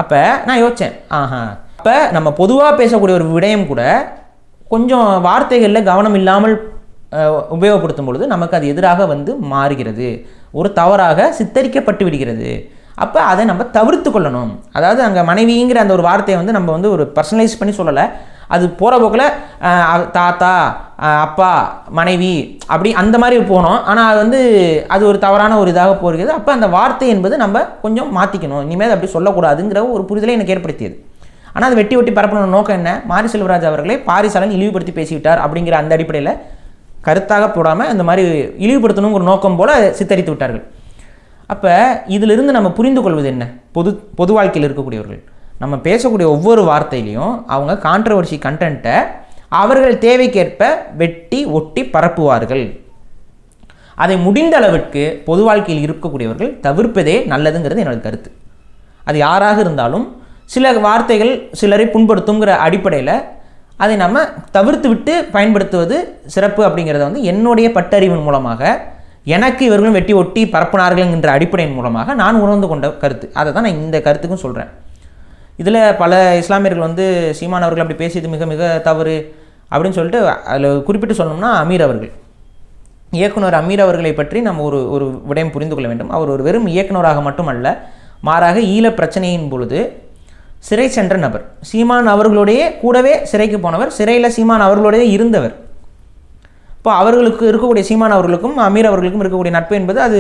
அப்போ நான் யோசித்தேன் ஆஹா இப்போ நம்ம பொதுவாக பேசக்கூடிய ஒரு விடயம் கூட கொஞ்சம் வார்த்தைகளில் கவனம் இல்லாமல் உபயோகப்படுத்தும் பொழுது நமக்கு அது எதிராக வந்து மாறுகிறது ஒரு தவறாக சித்தரிக்கப்பட்டு விடுகிறது அப்போ அதை நம்ம தவிர்த்து கொள்ளணும் அதாவது அங்கே மனைவிங்கிற அந்த ஒரு வார்த்தையை வந்து நம்ம வந்து ஒரு பர்சனலைஸ் பண்ணி சொல்லலை அது போகிற போக்கில் தாத்தா அப்பா மனைவி அப்படி அந்த மாதிரி போனோம் ஆனால் அது வந்து அது ஒரு தவறான ஒரு இதாக போகிறது அப்போ அந்த வார்த்தை என்பது நம்ம கொஞ்சம் மாற்றிக்கணும் இனிமேல் அப்படி சொல்லக்கூடாதுங்கிற ஒரு புரிதலை எனக்கு ஏற்படுத்தியது ஆனால் அது வெட்டி வெட்டி பரப்பணும் நோக்கம் என்ன மாரி செல்வராஜ் அவர்களை பாரிசாலன் இழிவுபடுத்தி பேசிவிட்டார் அப்படிங்கிற அந்த அடிப்படையில் கருத்தாக போடாமல் இந்த மாதிரி இழிவுபடுத்தணுங்கிற நோக்கம் போல் சித்தரித்து விட்டார்கள் அப்போ இதிலிருந்து நம்ம புரிந்து கொள்வது என்ன பொது பொது வாழ்க்கையில் இருக்கக்கூடியவர்கள் நம்ம பேசக்கூடிய ஒவ்வொரு வார்த்தையிலையும் அவங்க கான்ட்ரவர்சி கண்டென்ட்டை அவர்கள் தேவைக்கேற்ப வெட்டி ஒட்டி பரப்புவார்கள் அதை முடிந்த அளவிற்கு பொது வாழ்க்கையில் இருக்கக்கூடியவர்கள் தவிர்ப்பதே நல்லதுங்கிறது என்னோட கருத்து அது யாராக இருந்தாலும் சில வார்த்தைகள் சிலரை புண்படுத்துங்கிற அடிப்படையில் அதை நம்ம தவிர்த்து விட்டு பயன்படுத்துவது சிறப்பு அப்படிங்கிறத வந்து என்னுடைய பட்டறிவின் மூலமாக எனக்கு இவர்களும் வெட்டி ஒட்டி பரப்பினார்கள் என்ற அடிப்படையின் மூலமாக நான் உணர்ந்து கொண்ட கருத்து அதை தான் நான் இந்த கருத்துக்கும் சொல்கிறேன் இதில் பல இஸ்லாமியர்கள் வந்து சீமான் அவர்கள் அப்படி பேசியது மிக மிக தவறு அப்படின்னு சொல்லிட்டு அதில் குறிப்பிட்டு சொல்லணும்னா அமீர் அவர்கள் இயக்குனர் அமீர் அவர்களை பற்றி நம்ம ஒரு ஒரு விடயம் புரிந்து கொள்ள வேண்டும் அவர் ஒரு வெறும் இயக்குனராக மட்டுமல்ல மாறாக ஈழ பிரச்சனையின் பொழுது சிறை சென்ற நபர் சீமான் அவர்களுடைய கூடவே சிறைக்கு போனவர் சிறையில் சீமான் அவர்களுடைய இருந்தவர் இப்போ அவர்களுக்கு இருக்கக்கூடிய சீமான் அவர்களுக்கும் அமீர் அவர்களுக்கும் இருக்கக்கூடிய நட்பு என்பது அது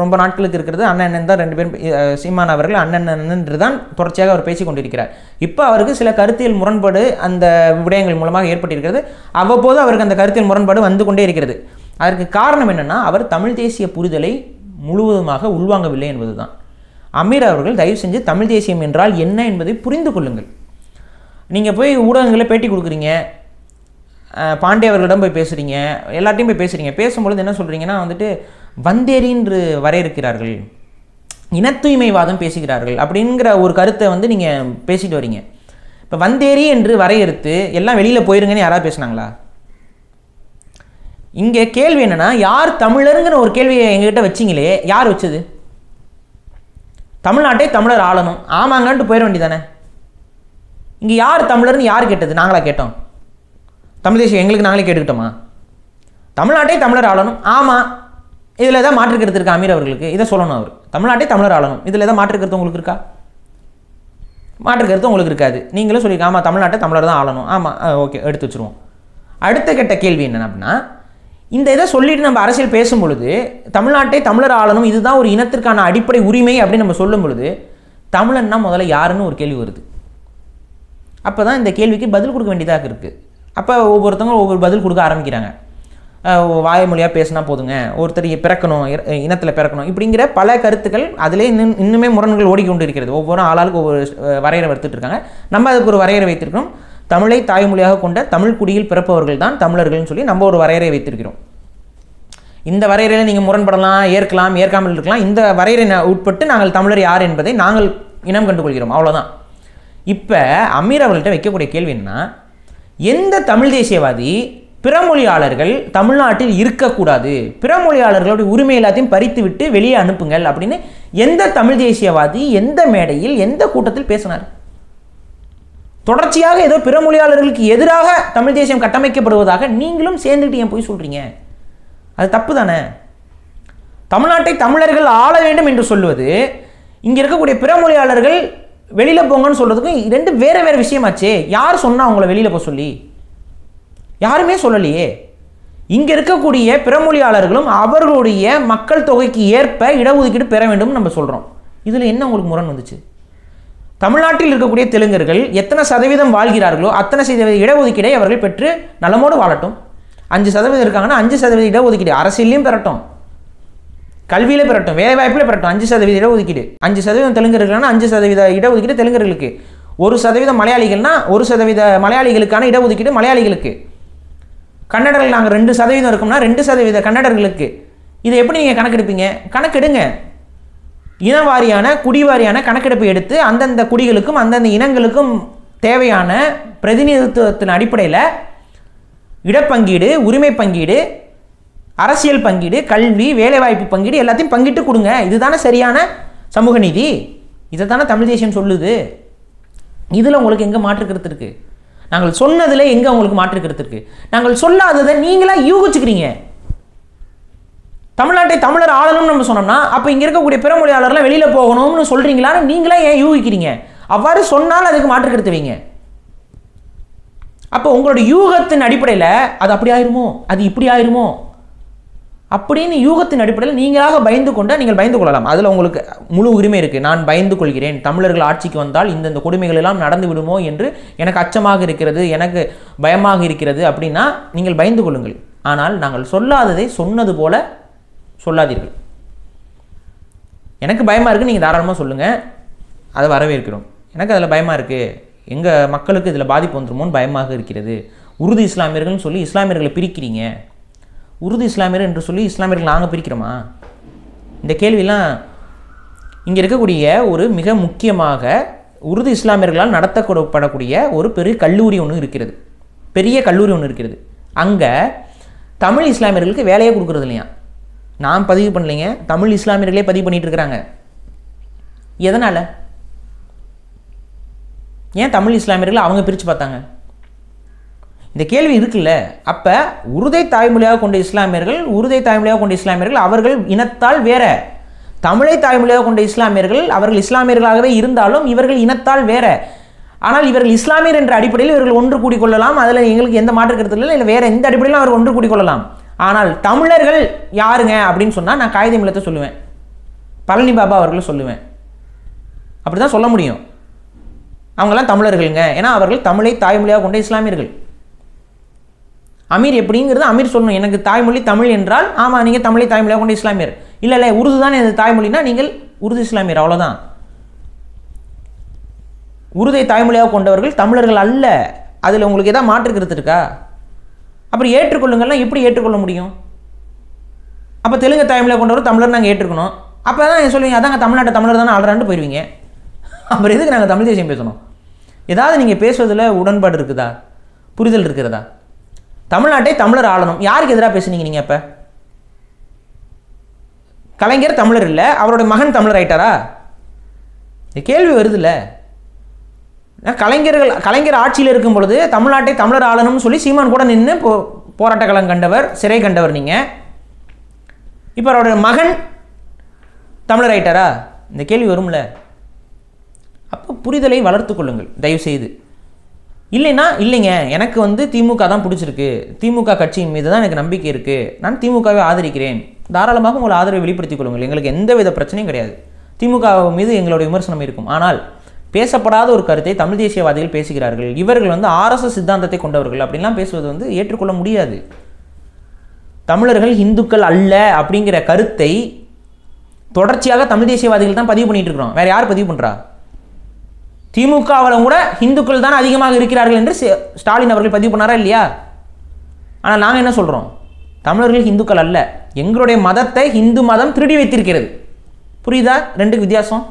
ரொம்ப நாட்களுக்கு இருக்கிறது அண்ணன் தான் ரெண்டு பேரும் சீமான் அவர்கள் அண்ணன் என்று தான் தொடர்ச்சியாக அவர் பேசி கொண்டிருக்கிறார் இப்போ அவருக்கு சில கருத்தியல் முரண்பாடு அந்த விடயங்கள் மூலமாக ஏற்பட்டிருக்கிறது அவ்வப்போது அவருக்கு அந்த கருத்தியல் முரண்பாடு வந்து கொண்டே இருக்கிறது அதற்கு காரணம் என்னென்னா அவர் தமிழ் தேசிய புரிதலை முழுவதுமாக உள்வாங்கவில்லை என்பதுதான் அமீர் அவர்கள் தயவு செஞ்சு தமிழ் தேசியம் என்றால் என்ன என்பதை புரிந்து கொள்ளுங்கள் நீங்கள் போய் ஊடகங்களில் பேட்டி கொடுக்குறீங்க பாண்டிய அவர்களிடம் போய் பேசுகிறீங்க எல்லாத்தையும் போய் பேசுகிறீங்க பேசும்பொழுது என்ன சொல்கிறீங்கன்னா வந்துட்டு வந்தேரின்று வரையறுக்கிறார்கள் இனத்தூய்மைவாதம் பேசுகிறார்கள் அப்படிங்கிற ஒரு கருத்தை வந்து நீங்கள் பேசிட்டு வரீங்க இப்போ வந்தேரி என்று வரையறுத்து எல்லாம் வெளியில் போயிருங்கன்னு யாராவது பேசுனாங்களா இங்கே கேள்வி என்னென்னா யார் தமிழருங்கிற ஒரு கேள்வியை எங்ககிட்ட வச்சிங்களே யார் வச்சது தமிழ்நாட்டை தமிழர் ஆளணும் ஆமாங்கன்ட்டு போயிட வேண்டியதானே இங்கே யார் தமிழர்னு யார் கேட்டது நாங்களாக கேட்டோம் தமிழ் தேசியம் எங்களுக்கு நாங்களே கேட்டுக்கிட்டோமா தமிழ்நாட்டை தமிழர் ஆளணும் ஆமாம் இதில் எதாவது மாற்றுக்கிறது இருக்கா அமீர் அவர்களுக்கு இதை சொல்லணும் அவர் தமிழ்நாட்டை தமிழர் ஆளணும் இதில் எதாவது மாற்றுக்கிறது உங்களுக்கு இருக்கா மாற்றுக்கிறது உங்களுக்கு இருக்காது நீங்களும் சொல்லியிருக்கா ஆமாம் தமிழ்நாட்டை தமிழர் தான் ஆளணும் ஆமாம் ஓகே எடுத்து வச்சுருவோம் அடுத்த கெட்ட கேள்வி என்னென்ன அப்படின்னா இந்த இதை சொல்லிட்டு நம்ம அரசியல் பேசும் பொழுது தமிழ்நாட்டை தமிழர் ஆளணும் இதுதான் ஒரு இனத்திற்கான அடிப்படை உரிமை அப்படின்னு நம்ம சொல்லும் பொழுது தமிழன்னா முதல்ல யாருன்னு ஒரு கேள்வி வருது அப்போ தான் இந்த கேள்விக்கு பதில் கொடுக்க வேண்டியதாக இருக்குது அப்போ ஒவ்வொருத்தவங்க ஒவ்வொரு பதில் கொடுக்க ஆரம்பிக்கிறாங்க வாய்மொழியாக பேசினா போதுங்க ஒருத்தர் பிறக்கணும் இனத்தில் பிறக்கணும் இப்படிங்கிற பல கருத்துக்கள் அதிலே இன்னும் இன்னுமே முரண்கள் ஓடிக்கொண்டு இருக்கிறது ஒவ்வொரு ஆளாளுக்கு ஒவ்வொரு வரையறை வருத்துட்டு இருக்காங்க நம்ம அதுக்கு ஒரு வரையறை வைத்திருக்கணும் தமிழை தாய்மொழியாக கொண்ட தமிழ் குடியில் பிறப்பவர்கள் தான் தமிழர்கள்னு சொல்லி நம்ம ஒரு வரையறை வைத்திருக்கிறோம் இந்த வரையறையில் நீங்கள் முரண்படலாம் ஏற்கலாம் ஏற்காமல் இருக்கலாம் இந்த வரையறை உட்பட்டு நாங்கள் தமிழர் யார் என்பதை நாங்கள் இனம் கண்டுகொள்கிறோம் அவ்வளோதான் இப்போ அமீர் அவர்கள்ட்ட வைக்கக்கூடிய கேள்வி என்ன எந்த தமிழ் தேசியவாதி பிறமொழியாளர்கள் தமிழ்நாட்டில் இருக்கக்கூடாது பிறமொழியாளர்களுடைய உரிமை எல்லாத்தையும் பறித்து விட்டு வெளியே அனுப்புங்கள் அப்படின்னு எந்த தமிழ் தேசியவாதி எந்த மேடையில் எந்த கூட்டத்தில் பேசினார் தொடர்ச்சியாக ஏதோ பிற மொழியாளர்களுக்கு எதிராக தமிழ் தேசியம் கட்டமைக்கப்படுவதாக நீங்களும் சேர்ந்துக்கிட்டு ஏன் போய் சொல்கிறீங்க அது தப்பு தானே தமிழ்நாட்டை தமிழர்கள் ஆள வேண்டும் என்று சொல்வது இங்கே இருக்கக்கூடிய பிற மொழியாளர்கள் வெளியில் போங்கன்னு சொல்கிறதுக்கும் ரெண்டு வேறு வேறு விஷயமாச்சே யார் சொன்னால் அவங்கள வெளியில் போக சொல்லி யாருமே சொல்லலையே இங்கே இருக்கக்கூடிய பிறமொழியாளர்களும் அவர்களுடைய மக்கள் தொகைக்கு ஏற்ப இடஒதுக்கீடு பெற வேண்டும் நம்ம சொல்கிறோம் இதில் என்ன உங்களுக்கு முரண் வந்துச்சு தமிழ்நாட்டில் இருக்கக்கூடிய தெலுங்கர்கள் எத்தனை சதவீதம் வாழ்கிறார்களோ அத்தனை சதவீத இடஒதுக்கீடை அவர்கள் பெற்று நலமோடு வாழட்டும் அஞ்சு சதவீதம் இருக்காங்கன்னா அஞ்சு சதவீத இடஒதுக்கீடு அரசியலையும் பெறட்டும் கல்வியில் பெறட்டும் வேலைவாய்ப்பில் பெறட்டும் அஞ்சு சதவீத இடஒதுக்கீடு அஞ்சு சதவீதம் தெலுங்கர்கள்னா அஞ்சு சதவீத இடஒதுக்கீடு தெலுங்கர்களுக்கு ஒரு சதவீதம் மலையாளிகள்னா ஒரு சதவீத மலையாளிகளுக்கான இடஒதுக்கீடு மலையாளிகளுக்கு கன்னடர்கள் நாங்கள் ரெண்டு சதவீதம் இருக்கோம்னா ரெண்டு சதவீத கன்னடர்களுக்கு இதை எப்படி நீங்கள் கணக்கெடுப்பீங்க கணக்கெடுங்க இனவாரியான குடிவாரியான கணக்கெடுப்பு எடுத்து அந்தந்த குடிகளுக்கும் அந்தந்த இனங்களுக்கும் தேவையான பிரதிநிதித்துவத்தின் அடிப்படையில் இடப்பங்கீடு உரிமை பங்கீடு அரசியல் பங்கீடு கல்வி வேலைவாய்ப்பு பங்கீடு எல்லாத்தையும் பங்கிட்டு கொடுங்க இதுதானே சரியான சமூக நீதி இதை தானே தமிழ் தேசியம் சொல்லுது இதில் உங்களுக்கு எங்கே மாற்றுக்கிறது இருக்குது நாங்கள் சொன்னதில் எங்கே உங்களுக்கு மாற்றுக்கிறது இருக்குது நாங்கள் சொல்லாததை நீங்களாக யூகிச்சுக்கிறீங்க தமிழ்நாட்டை தமிழர் ஆளணும்னு நம்ம சொன்னோம்னா அப்போ இங்கே இருக்கக்கூடிய பிறமொழியாளர்லாம் வெளியில் போகணும்னு சொல்கிறீங்களான்னு நீங்களாம் ஏன் யூகிக்கிறீங்க அவ்வாறு சொன்னால் அதுக்கு மாற்றுக்கெடுத்து வைங்க அப்போ உங்களோட யூகத்தின் அடிப்படையில் அது அப்படி ஆயிருமோ அது இப்படி ஆயிருமோ அப்படின்னு யூகத்தின் அடிப்படையில் நீங்களாக பயந்து கொண்டால் நீங்கள் பயந்து கொள்ளலாம் அதில் உங்களுக்கு முழு உரிமை இருக்குது நான் பயந்து கொள்கிறேன் தமிழர்கள் ஆட்சிக்கு வந்தால் இந்தந்த கொடுமைகள் எல்லாம் நடந்து விடுமோ என்று எனக்கு அச்சமாக இருக்கிறது எனக்கு பயமாக இருக்கிறது அப்படின்னா நீங்கள் பயந்து கொள்ளுங்கள் ஆனால் நாங்கள் சொல்லாததை சொன்னது போல சொல்லாதீர்கள் எனக்கு பயமாக இருக்குது நீங்கள் தாராளமாக சொல்லுங்கள் அதை வரவேற்கிறோம் எனக்கு அதில் பயமாக இருக்குது எங்கள் மக்களுக்கு இதில் பாதிப்பு வந்துருமோன்னு பயமாக இருக்கிறது உருது இஸ்லாமியர்கள்னு சொல்லி இஸ்லாமியர்களை பிரிக்கிறீங்க உருது இஸ்லாமியர் என்று சொல்லி இஸ்லாமியர்கள் நாங்கள் பிரிக்கிறோமா இந்த கேள்விலாம் இங்கே இருக்கக்கூடிய ஒரு மிக முக்கியமாக உருது இஸ்லாமியர்களால் நடத்தப்படக்கூடிய ஒரு பெரிய கல்லூரி ஒன்று இருக்கிறது பெரிய கல்லூரி ஒன்று இருக்கிறது அங்கே தமிழ் இஸ்லாமியர்களுக்கு வேலையே கொடுக்குறது இல்லையா நான் பதிவு பண்ணலைங்க தமிழ் இஸ்லாமியர்களே பதிவு பண்ணிகிட்டு இருக்கிறாங்க எதனால் ஏன் தமிழ் இஸ்லாமியர்களை அவங்க பிரித்து பார்த்தாங்க இந்த கேள்வி இருக்குல்ல அப்போ உருதை தாய்மொழியாக கொண்ட இஸ்லாமியர்கள் உருதை தாய்மொழியாக கொண்ட இஸ்லாமியர்கள் அவர்கள் இனத்தால் வேற தமிழை தாய்மொழியாக கொண்ட இஸ்லாமியர்கள் அவர்கள் இஸ்லாமியர்களாகவே இருந்தாலும் இவர்கள் இனத்தால் வேற ஆனால் இவர்கள் இஸ்லாமியர் என்ற அடிப்படையில் இவர்கள் ஒன்று கூடிக்கொள்ளலாம் அதில் எங்களுக்கு எந்த மாற்று இல்லை இல்லை வேறு எந்த அடிப்படையிலும் அவர்கள் ஒன்று கூடிக்கொள்ளலாம் ஆனால் தமிழர்கள் யாருங்க அப்படின்னு சொன்னால் நான் காகித மில்லத்தை சொல்லுவேன் பழனி பாபா அவர்களும் சொல்லுவேன் அப்படி தான் சொல்ல முடியும் அவங்களாம் தமிழர்களுங்க ஏன்னா அவர்கள் தமிழை தாய்மொழியாக கொண்ட இஸ்லாமியர்கள் அமீர் எப்படிங்கிறது அமீர் சொல்லணும் எனக்கு தாய்மொழி தமிழ் என்றால் ஆமாம் நீங்கள் தமிழை தாய்மொழியாக கொண்ட இஸ்லாமியர் இல்லை இல்லை உருது தான் எனது தாய்மொழினா நீங்கள் உருது இஸ்லாமியர் அவ்வளோதான் உருதை தாய்மொழியாக கொண்டவர்கள் தமிழர்கள் அல்ல அதில் உங்களுக்கு எதாவது மாற்று கருத்து இருக்கா அப்புறம் ஏற்றுக்கொள்ளுங்கள்லாம் எப்படி ஏற்றுக்கொள்ள முடியும் அப்போ தெலுங்கு தாய்மொழியை கொண்டு வரும் தமிழர் நாங்கள் ஏற்றுக்கணும் அப்போ தான் சொல்லுவீங்க அதாங்க தமிழ்நாட்டை தமிழர் தானே ஆள்றான்னு போயிடுவீங்க அப்புறம் எதுக்கு நாங்கள் தமிழ் தேசியம் பேசணும் ஏதாவது நீங்கள் பேசுவதில் உடன்பாடு இருக்குதா புரிதல் இருக்கிறதா தமிழ்நாட்டை தமிழர் ஆளணும் யாருக்கு எதிராக பேசுனீங்க நீங்கள் அப்போ கலைஞர் தமிழர் இல்லை அவருடைய மகன் தமிழர் ஆயிட்டாரா கேள்வி கேள்வி வருதுல்ல கலைஞர்கள் கலைஞர் ஆட்சியில் இருக்கும் பொழுது தமிழ்நாட்டை தமிழர் ஆளணும்னு சொல்லி சீமான் கூட நின்று போ போராட்ட களம் கண்டவர் சிறை கண்டவர் நீங்கள் இப்போ அவரோட மகன் தமிழர் ஐட்டரா இந்த கேள்வி வரும்ல அப்போ புரிதலை வளர்த்து கொள்ளுங்கள் தயவுசெய்து இல்லைன்னா இல்லைங்க எனக்கு வந்து திமுக தான் பிடிச்சிருக்கு திமுக கட்சியின் மீது தான் எனக்கு நம்பிக்கை இருக்குது நான் திமுகவை ஆதரிக்கிறேன் தாராளமாக உங்களை ஆதரவை வெளிப்படுத்திக் கொள்ளுங்கள் எங்களுக்கு எந்த வித பிரச்சனையும் கிடையாது திமுக மீது எங்களுடைய விமர்சனம் இருக்கும் ஆனால் பேசப்படாத ஒரு கருத்தை தமிழ் தேசியவாதிகள் பேசுகிறார்கள் இவர்கள் வந்து ஆர்எஸ்எஸ் சித்தாந்தத்தை கொண்டவர்கள் அப்படின்லாம் பேசுவது வந்து ஏற்றுக்கொள்ள முடியாது தமிழர்கள் இந்துக்கள் அல்ல அப்படிங்கிற கருத்தை தொடர்ச்சியாக தமிழ் தேசியவாதிகள் தான் பதிவு பண்ணிட்டு இருக்கிறோம் வேற யார் பதிவு பண்ணுறா அவளும் கூட இந்துக்கள் தான் அதிகமாக இருக்கிறார்கள் என்று ஸ்டாலின் அவர்கள் பதிவு பண்ணாரா இல்லையா ஆனால் நாங்கள் என்ன சொல்கிறோம் தமிழர்கள் இந்துக்கள் அல்ல எங்களுடைய மதத்தை இந்து மதம் திருடி வைத்திருக்கிறது புரியுதா ரெண்டுக்கு வித்தியாசம்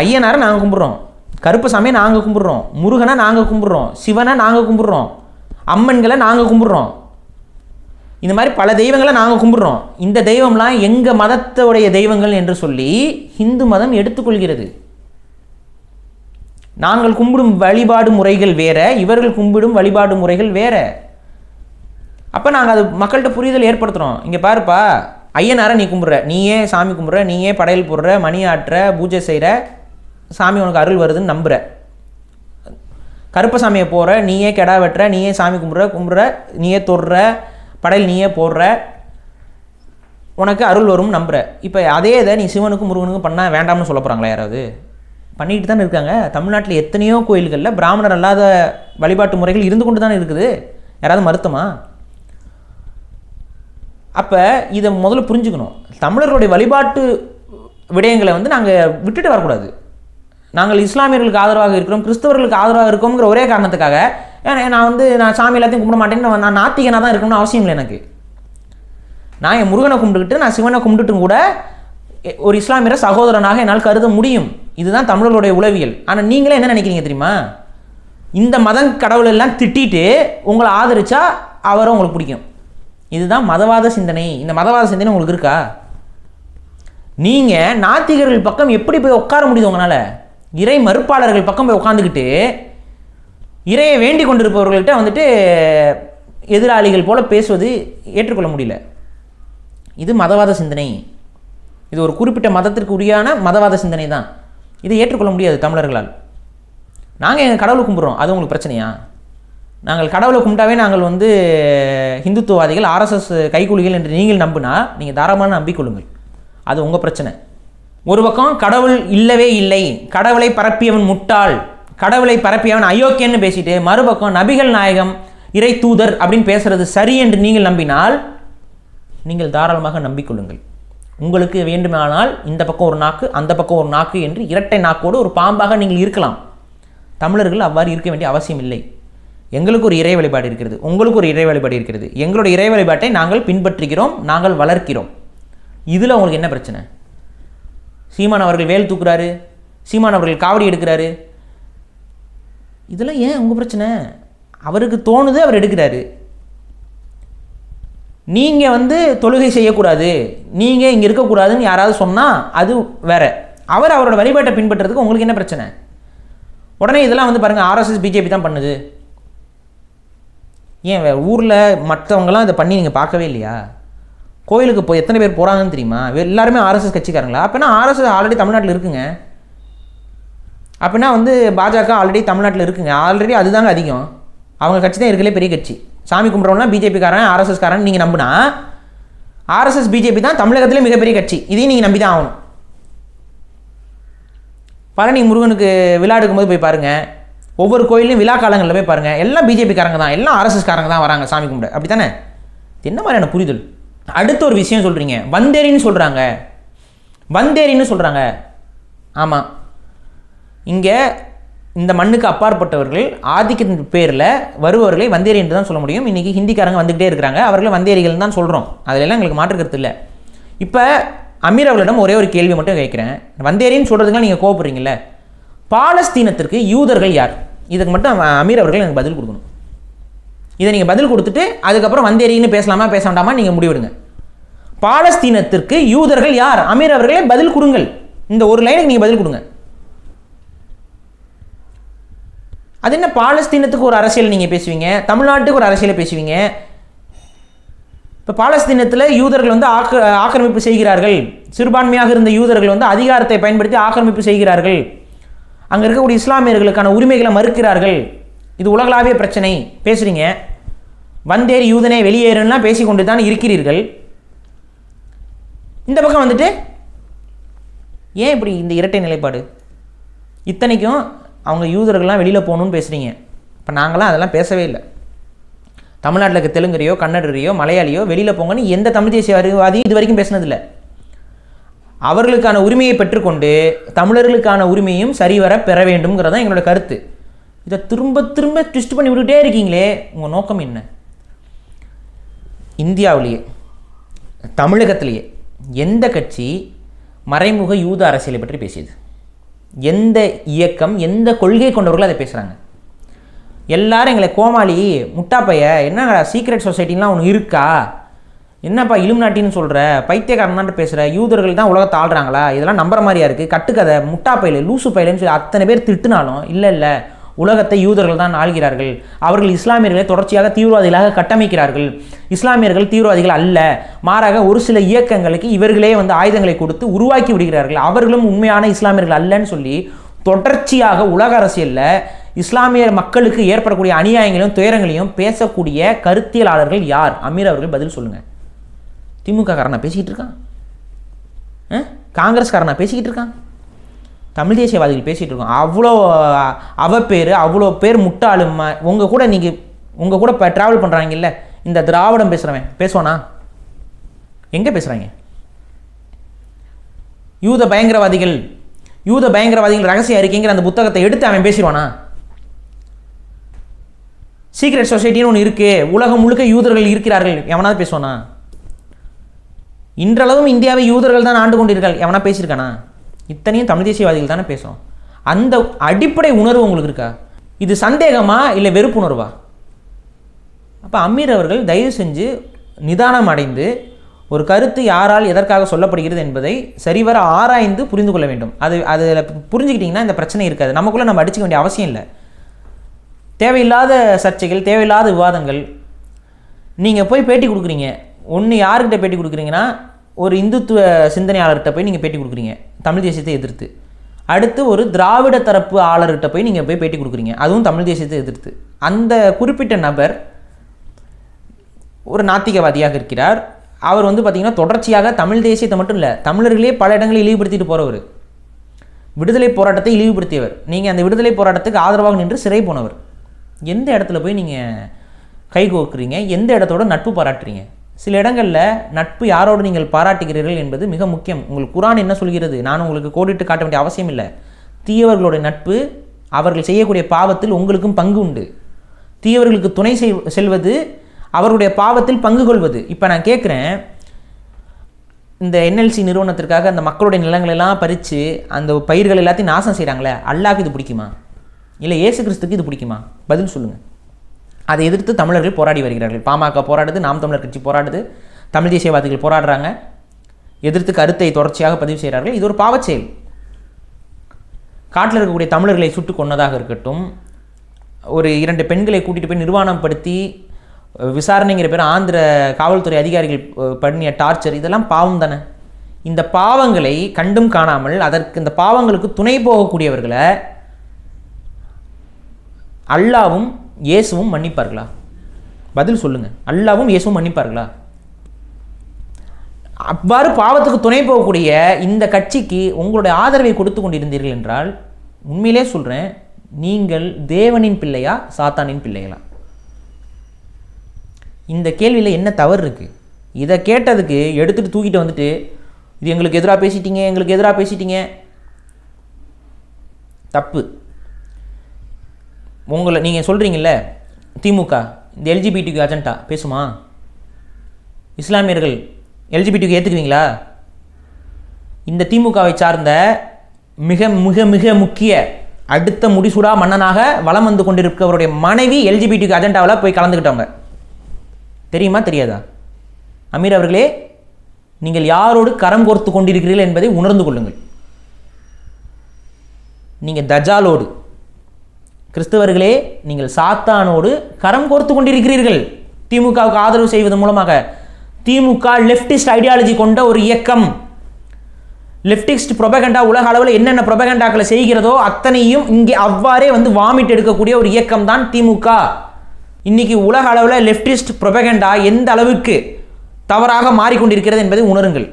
ஐயனாரை நாங்கள் கும்பிட்றோம் சாமியை நாங்கள் கும்பிட்றோம் முருகனை நாங்கள் கும்பிட்றோம் சிவனை நாங்கள் கும்பிட்றோம் அம்மன்களை நாங்கள் கும்பிட்றோம் இந்த மாதிரி பல தெய்வங்களை நாங்கள் கும்பிட்றோம் இந்த தெய்வம்லாம் எங்கள் மதத்துடைய தெய்வங்கள் என்று சொல்லி ஹிந்து மதம் எடுத்துக்கொள்கிறது நாங்கள் கும்பிடும் வழிபாடு முறைகள் வேற இவர்கள் கும்பிடும் வழிபாடு முறைகள் வேற அப்போ நாங்கள் அது மக்கள்கிட்ட புரிதல் ஏற்படுத்துகிறோம் இங்கே பாருப்பா ஐயனாரை நீ கும்பிட்ற நீயே சாமி கும்பிட்ற நீயே படையல் போடுற மணி ஆட்டுற பூஜை செய்கிற சாமி உனக்கு அருள் வருதுன்னு நம்புகிற கருப்பசாமியை போகிற நீயே கெடா வெட்டுற நீயே சாமி கும்பிட்ற கும்பிட்ற நீயே தொடுற படையில் நீயே போடுற உனக்கு அருள் வரும்னு நம்புகிற இப்போ அதே இதை நீ சிவனுக்கும் முருகனுக்கும் பண்ணால் வேண்டாம்னு சொல்ல போகிறாங்களா யாராவது பண்ணிட்டு தானே இருக்காங்க தமிழ்நாட்டில் எத்தனையோ கோயில்களில் பிராமணர் அல்லாத வழிபாட்டு முறைகள் இருந்து கொண்டு தானே இருக்குது யாராவது மருத்துவமா அப்போ இதை முதல்ல புரிஞ்சுக்கணும் தமிழர்களுடைய வழிபாட்டு விடயங்களை வந்து நாங்கள் விட்டுட்டு வரக்கூடாது நாங்கள் இஸ்லாமியர்களுக்கு ஆதரவாக இருக்கிறோம் கிறிஸ்தவர்களுக்கு ஆதரவாக இருக்கோங்கிற ஒரே காரணத்துக்காக நான் வந்து நான் சாமி எல்லாத்தையும் கும்பிட மாட்டேன்னு நான் நாத்திகனாக தான் இருக்கணும்னு அவசியம் இல்லை எனக்கு நான் என் முருகனை கும்பிட்டுக்கிட்டு நான் சிவனை கும்பிட்டுட்டும் கூட ஒரு இஸ்லாமியர சகோதரனாக என்னால் கருத முடியும் இதுதான் தமிழர்களுடைய உளவியல் ஆனால் நீங்களே என்ன நினைக்கிறீங்க தெரியுமா இந்த மதம் கடவுள் எல்லாம் திட்டிட்டு உங்களை ஆதரிச்சா அவரை உங்களுக்கு பிடிக்கும் இதுதான் மதவாத சிந்தனை இந்த மதவாத சிந்தனை உங்களுக்கு இருக்கா நீங்கள் நாத்திகர்கள் பக்கம் எப்படி போய் உட்கார முடியுது உங்களால் இறை மறுப்பாளர்கள் பக்கம் போய் உட்காந்துக்கிட்டு இறையை வேண்டி கொண்டிருப்பவர்கள்ட்ட வந்துட்டு எதிராளிகள் போல் பேசுவது ஏற்றுக்கொள்ள முடியல இது மதவாத சிந்தனை இது ஒரு குறிப்பிட்ட மதத்திற்கு உரியான மதவாத சிந்தனை தான் இதை ஏற்றுக்கொள்ள முடியாது தமிழர்களால் நாங்கள் எங்கள் கடவுளை கும்பிட்றோம் அது உங்களுக்கு பிரச்சனையா நாங்கள் கடவுளை கும்பிட்டாவே நாங்கள் வந்து ஹிந்துத்துவவாதிகள் ஆர்எஸ்எஸ் கைகூலிகள் என்று நீங்கள் நம்பினா நீங்கள் தாராளமாக நம்பிக்கொள்ளுங்கள் அது உங்கள் பிரச்சனை ஒரு பக்கம் கடவுள் இல்லவே இல்லை கடவுளை பரப்பியவன் முட்டாள் கடவுளை பரப்பியவன் அயோக்கியன்னு பேசிட்டு மறுபக்கம் நபிகள் நாயகம் இறை தூதர் அப்படின்னு பேசுறது சரி என்று நீங்கள் நம்பினால் நீங்கள் தாராளமாக நம்பிக்கொள்ளுங்கள் உங்களுக்கு வேண்டுமானால் இந்த பக்கம் ஒரு நாக்கு அந்த பக்கம் ஒரு நாக்கு என்று இரட்டை நாக்கோடு ஒரு பாம்பாக நீங்கள் இருக்கலாம் தமிழர்கள் அவ்வாறு இருக்க வேண்டிய அவசியம் இல்லை எங்களுக்கு ஒரு இறை வழிபாடு இருக்கிறது உங்களுக்கு ஒரு இறை வழிபாடு இருக்கிறது எங்களுடைய இறை வழிபாட்டை நாங்கள் பின்பற்றுகிறோம் நாங்கள் வளர்க்கிறோம் இதில் உங்களுக்கு என்ன பிரச்சனை சீமான் அவர்கள் வேல் தூக்குறாரு சீமான் அவர்கள் காவடி எடுக்கிறாரு இதெல்லாம் ஏன் உங்கள் பிரச்சனை அவருக்கு தோணுது அவர் எடுக்கிறாரு நீங்கள் வந்து தொழுகை செய்யக்கூடாது நீங்கள் இங்கே இருக்கக்கூடாதுன்னு யாராவது சொன்னால் அது வேற அவர் அவரோட வழிபாட்டை பின்பற்றுறதுக்கு உங்களுக்கு என்ன பிரச்சனை உடனே இதெல்லாம் வந்து பாருங்கள் ஆர்எஸ்எஸ் பிஜேபி தான் பண்ணுது ஏன் ஊரில் மற்றவங்களாம் இதை பண்ணி நீங்கள் பார்க்கவே இல்லையா கோயிலுக்கு போய் எத்தனை பேர் போகிறாங்கன்னு தெரியுமா எல்லாருமே ஆர்எஸ்எஸ் கட்சிக்காரங்களா அப்போனா ஆர்எஸ்எஸ் ஆல்ரெடி தமிழ்நாட்டில் இருக்குங்க அப்படின்னா வந்து பாஜக ஆல்ரெடி தமிழ்நாட்டில் இருக்குங்க ஆல்ரெடி அதுதாங்க அதிகம் அவங்க கட்சி தான் இருக்கலே பெரிய கட்சி சாமி கும்பிட்றவங்களாம் பிஜேபிக்காரன் ஆர்எஸ்எஸ்காரன் நீங்கள் நம்பினா ஆர்எஸ்எஸ் பிஜேபி தான் தமிழகத்திலே மிகப்பெரிய கட்சி இதையும் நீங்கள் நம்பி தான் ஆகணும் பழனி முருகனுக்கு விழா எடுக்கும்போது போய் பாருங்கள் ஒவ்வொரு கோயிலையும் விழா காலங்களில் போய் பாருங்கள் எல்லாம் பிஜேபிக்காரங்க தான் எல்லாம் ஆர்எஸ்எஸ்காரங்க தான் வராங்க சாமி கும்பிட அப்படி தானே என்ன மாதிரியான புரிதல் அடுத்த ஒரு விஷயம் சொல்கிறீங்க வந்தேரின்னு சொல்கிறாங்க வந்தேரின்னு சொல்கிறாங்க ஆமாம் இங்கே இந்த மண்ணுக்கு அப்பாற்பட்டவர்கள் ஆதிக்கத்தின் பேரில் வருபவர்களை வந்தேரி என்று தான் சொல்ல முடியும் இன்றைக்கி ஹிந்திக்காரங்க வந்துக்கிட்டே இருக்கிறாங்க அவர்களை வந்தேரிகள் தான் சொல்கிறோம் அதிலெல்லாம் எங்களுக்கு மாற்றுக்கிறது இல்லை இப்போ அமீர் அவர்களிடம் ஒரே ஒரு கேள்வி மட்டும் கேட்குறேன் வந்தேரின்னு சொல்கிறதுக்காக நீங்கள் கோவப்படுறீங்களே பாலஸ்தீனத்திற்கு யூதர்கள் யார் இதுக்கு மட்டும் அமீர் அவர்கள் எனக்கு பதில் கொடுக்கணும் இதை நீங்கள் பதில் கொடுத்துட்டு அதுக்கப்புறம் வந்தேரின்னு பேசலாமா பேச வேண்டாமா நீங்கள் முடிவெடுங்க பாலஸ்தீனத்திற்கு யூதர்கள் யார் அமீர் அவர்களே பதில் கொடுங்கள் இந்த ஒரு லைனுக்கு நீங்கள் பதில் கொடுங்க அது என்ன பாலஸ்தீனத்துக்கு ஒரு அரசியல் நீங்கள் பேசுவீங்க தமிழ்நாட்டுக்கு ஒரு அரசியலை பேசுவீங்க இப்போ பாலஸ்தீனத்தில் யூதர்கள் வந்து ஆக்க ஆக்கிரமிப்பு செய்கிறார்கள் சிறுபான்மையாக இருந்த யூதர்கள் வந்து அதிகாரத்தை பயன்படுத்தி ஆக்கிரமிப்பு செய்கிறார்கள் அங்கே இருக்கக்கூடிய இஸ்லாமியர்களுக்கான உரிமைகளை மறுக்கிறார்கள் இது உலகளாவிய பிரச்சனை பேசுகிறீங்க வந்தேறி யூதனை வெளியேறுன்னா பேசிக்கொண்டு தான் இருக்கிறீர்கள் இந்த பக்கம் வந்துட்டு ஏன் இப்படி இந்த இரட்டை நிலைப்பாடு இத்தனைக்கும் அவங்க யூதர்கள்லாம் வெளியில் போகணுன்னு பேசுகிறீங்க இப்போ நாங்களாம் அதெல்லாம் பேசவே இல்லை தமிழ்நாட்டில் இருக்க தெலுங்குறையோ கன்னடரையோ மலையாளியோ வெளியில் போங்கன்னு எந்த தமிழ் தேசிய தேசியவாதியும் இது வரைக்கும் பேசினதில்லை அவர்களுக்கான உரிமையை பெற்றுக்கொண்டு தமிழர்களுக்கான உரிமையும் சரிவர பெற வேண்டும்ங்கிறது தான் எங்களோட கருத்து இதை திரும்ப திரும்ப ட்விஸ்ட் பண்ணி விட்டுக்கிட்டே இருக்கீங்களே உங்கள் நோக்கம் என்ன இந்தியாவிலேயே தமிழகத்திலேயே எந்த கட்சி மறைமுக யூத அரசியலை பற்றி பேசியது எந்த இயக்கம் எந்த கொள்கை கொண்டவர்களும் அதை பேசுகிறாங்க எல்லாரும் எங்களை கோமாளி முட்டாப்பைய என்ன சீக்ரெட் சொசைட்டிலாம் ஒன்று இருக்கா என்னப்பா இலும் நாட்டின்னு சொல்கிற பைத்தியக்காரனான்ட்டு பேசுகிற யூதர்கள் தான் உலகத்தை ஆள்றாங்களா இதெல்லாம் நம்புற மாதிரியா இருக்குது கட்டுக்கதை முட்டா பயில லூசு பயிலுன்னு சொல்லி அத்தனை பேர் திட்டுனாலும் இல்லை இல்லை உலகத்தை யூதர்கள் தான் ஆள்கிறார்கள் அவர்கள் இஸ்லாமியர்களை தொடர்ச்சியாக தீவிரவாதிகளாக கட்டமைக்கிறார்கள் இஸ்லாமியர்கள் தீவிரவாதிகள் அல்ல மாறாக ஒரு சில இயக்கங்களுக்கு இவர்களே வந்து ஆயுதங்களை கொடுத்து உருவாக்கி விடுகிறார்கள் அவர்களும் உண்மையான இஸ்லாமியர்கள் அல்லன்னு சொல்லி தொடர்ச்சியாக உலக அரசியலில் இஸ்லாமியர் மக்களுக்கு ஏற்படக்கூடிய அநியாயங்களையும் துயரங்களையும் பேசக்கூடிய கருத்தியலாளர்கள் யார் அமீர் அவர்கள் பதில் சொல்லுங்கள் திமுக காரனா பேசிக்கிட்டு இருக்கான் காங்கிரஸ் காங்கிரஸ்காரனா பேசிக்கிட்டு இருக்கான் தமிழ் தேசியவாதிகள் பேசிகிட்டு இருக்கோம் அவ்வளோ அவ பேர் அவ்வளோ பேர் முட்டாளும் உங்கள் கூட நீங்கள் உங்கள் கூட இப்போ ட்ராவல் பண்ணுறாங்கல்ல இந்த திராவிடம் பேசுகிறவன் பேசுவானா எங்கே பேசுகிறாங்க யூத பயங்கரவாதிகள் யூத பயங்கரவாதிகள் ரகசிய அறிக்கைங்கிற அந்த புத்தகத்தை எடுத்து அவன் பேசிடுவானா சீக்ரெட் சொசைட்டின்னு ஒன்று இருக்குது உலகம் முழுக்க யூதர்கள் இருக்கிறார்கள் எவனாவது பேசுவானா இன்றளவும் இந்தியாவை யூதர்கள் தான் ஆண்டு கொண்டிருக்காள் எவனா பேசியிருக்கானா இத்தனையும் தமிழ் தேசியவாதிகள் தானே பேசுகிறோம் அந்த அடிப்படை உணர்வு உங்களுக்கு இருக்கா இது சந்தேகமா இல்லை வெறுப்புணர்வா அப்போ அமீர் அவர்கள் தயவு செஞ்சு நிதானம் அடைந்து ஒரு கருத்து யாரால் எதற்காக சொல்லப்படுகிறது என்பதை சரிவர ஆராய்ந்து புரிந்து கொள்ள வேண்டும் அது அதில் புரிஞ்சுக்கிட்டிங்கன்னா இந்த பிரச்சனை இருக்காது நமக்குள்ளே நம்ம அடிச்சிக்க வேண்டிய அவசியம் இல்லை தேவையில்லாத சர்ச்சைகள் தேவையில்லாத விவாதங்கள் நீங்கள் போய் பேட்டி கொடுக்குறீங்க ஒன்று யாருக்கிட்ட பேட்டி கொடுக்குறீங்கன்னா ஒரு இந்துத்துவ சிந்தனையாளர்கிட்ட போய் நீங்கள் பேட்டி கொடுக்குறீங்க தமிழ் தேசியத்தை எதிர்த்து அடுத்து ஒரு திராவிட தரப்பு ஆளர்கிட்ட போய் நீங்கள் போய் பேட்டி கொடுக்குறீங்க அதுவும் தமிழ் தேசியத்தை எதிர்த்து அந்த குறிப்பிட்ட நபர் ஒரு நாத்திகவாதியாக இருக்கிறார் அவர் வந்து பார்த்திங்கன்னா தொடர்ச்சியாக தமிழ் தேசியத்தை மட்டும் இல்லை தமிழர்களே பல இடங்களில் இழிவுபடுத்திட்டு போகிறவர் விடுதலை போராட்டத்தை இழிவுபடுத்தியவர் நீங்கள் அந்த விடுதலை போராட்டத்துக்கு ஆதரவாக நின்று சிறை போனவர் எந்த இடத்துல போய் நீங்கள் கை கோக்குறீங்க எந்த இடத்தோட நட்பு பாராட்டுறீங்க சில இடங்களில் நட்பு யாரோடு நீங்கள் பாராட்டுகிறீர்கள் என்பது மிக முக்கியம் உங்களுக்கு குரான் என்ன சொல்கிறது நான் உங்களுக்கு கோடிட்டு காட்ட வேண்டிய அவசியம் இல்லை தீயவர்களுடைய நட்பு அவர்கள் செய்யக்கூடிய பாவத்தில் உங்களுக்கும் பங்கு உண்டு தீயவர்களுக்கு துணை செய் செல்வது அவருடைய பாவத்தில் பங்கு கொள்வது இப்போ நான் கேட்குறேன் இந்த என்எல்சி நிறுவனத்திற்காக அந்த மக்களுடைய நிலங்களெல்லாம் பறித்து அந்த பயிர்கள் எல்லாத்தையும் நாசம் செய்கிறாங்களே அல்லாவுக்கு இது பிடிக்குமா இல்லை ஏசு கிறிஸ்துக்கு இது பிடிக்குமா பதில் சொல்லுங்கள் அதை எதிர்த்து தமிழர்கள் போராடி வருகிறார்கள் பாமக போராடுது நாம் தமிழர் கட்சி போராடுது தமிழ் தேசியவாதிகள் போராடுறாங்க எதிர்த்து கருத்தை தொடர்ச்சியாக பதிவு செய்கிறார்கள் இது ஒரு பாவச்செயல் காட்டில் இருக்கக்கூடிய தமிழர்களை சுட்டு கொன்னதாக இருக்கட்டும் ஒரு இரண்டு பெண்களை கூட்டிகிட்டு போய் நிர்வாணப்படுத்தி விசாரணைங்கிற பேர் ஆந்திர காவல்துறை அதிகாரிகள் பண்ணிய டார்ச்சர் இதெல்லாம் பாவம் தானே இந்த பாவங்களை கண்டும் காணாமல் அதற்கு இந்த பாவங்களுக்கு துணை போகக்கூடியவர்களை அல்லாவும் இயேசுவும் மன்னிப்பார்களா பதில் சொல்லுங்கள் அல்லாவும் இயேசுவும் மன்னிப்பார்களா அவ்வாறு பாவத்துக்கு துணை போகக்கூடிய இந்த கட்சிக்கு உங்களுடைய ஆதரவை கொடுத்து கொண்டிருந்தீர்கள் என்றால் உண்மையிலே சொல்கிறேன் நீங்கள் தேவனின் பிள்ளையா சாத்தானின் பிள்ளைகளா இந்த கேள்வியில் என்ன தவறு இருக்குது இதை கேட்டதுக்கு எடுத்துகிட்டு தூக்கிட்டு வந்துட்டு இது எங்களுக்கு எதிராக பேசிட்டீங்க எங்களுக்கு எதிராக பேசிட்டீங்க தப்பு உங்களை நீங்கள் சொல்கிறீங்கல்ல திமுக இந்த எல்ஜிபிடிக்கு அஜெண்டா பேசுமா இஸ்லாமியர்கள் எல்ஜிபிடிக்கு ஏற்றுக்குவீங்களா இந்த திமுகவை சார்ந்த மிக மிக மிக முக்கிய அடுத்த முடிசூடா மன்னனாக வளம் வந்து கொண்டிருக்கவருடைய மனைவி எல்ஜிபிடிக்கு அஜெண்டாவில் போய் கலந்துக்கிட்டவங்க தெரியுமா தெரியாதா அமீர் அவர்களே நீங்கள் யாரோடு கரம் கோர்த்து கொண்டிருக்கிறீர்கள் என்பதை உணர்ந்து கொள்ளுங்கள் நீங்கள் தஜாலோடு கிறிஸ்தவர்களே நீங்கள் சாத்தானோடு கரம் கோர்த்து கொண்டிருக்கிறீர்கள் திமுகவுக்கு ஆதரவு செய்வதன் மூலமாக திமுக லெஃப்டிஸ்ட் ஐடியாலஜி கொண்ட ஒரு இயக்கம் லெஃப்டிஸ்ட் ப்ரொபகண்டா உலக அளவில் என்னென்ன ப்ரொபகண்டாக்களை செய்கிறதோ அத்தனையும் இங்கே அவ்வாறே வந்து வாமிட் எடுக்கக்கூடிய ஒரு இயக்கம் தான் திமுக இன்னைக்கு உலக அளவில் லெப்டிஸ்ட் ப்ரொபகண்டா எந்த அளவுக்கு தவறாக மாறிக்கொண்டிருக்கிறது என்பதை உணருங்கள்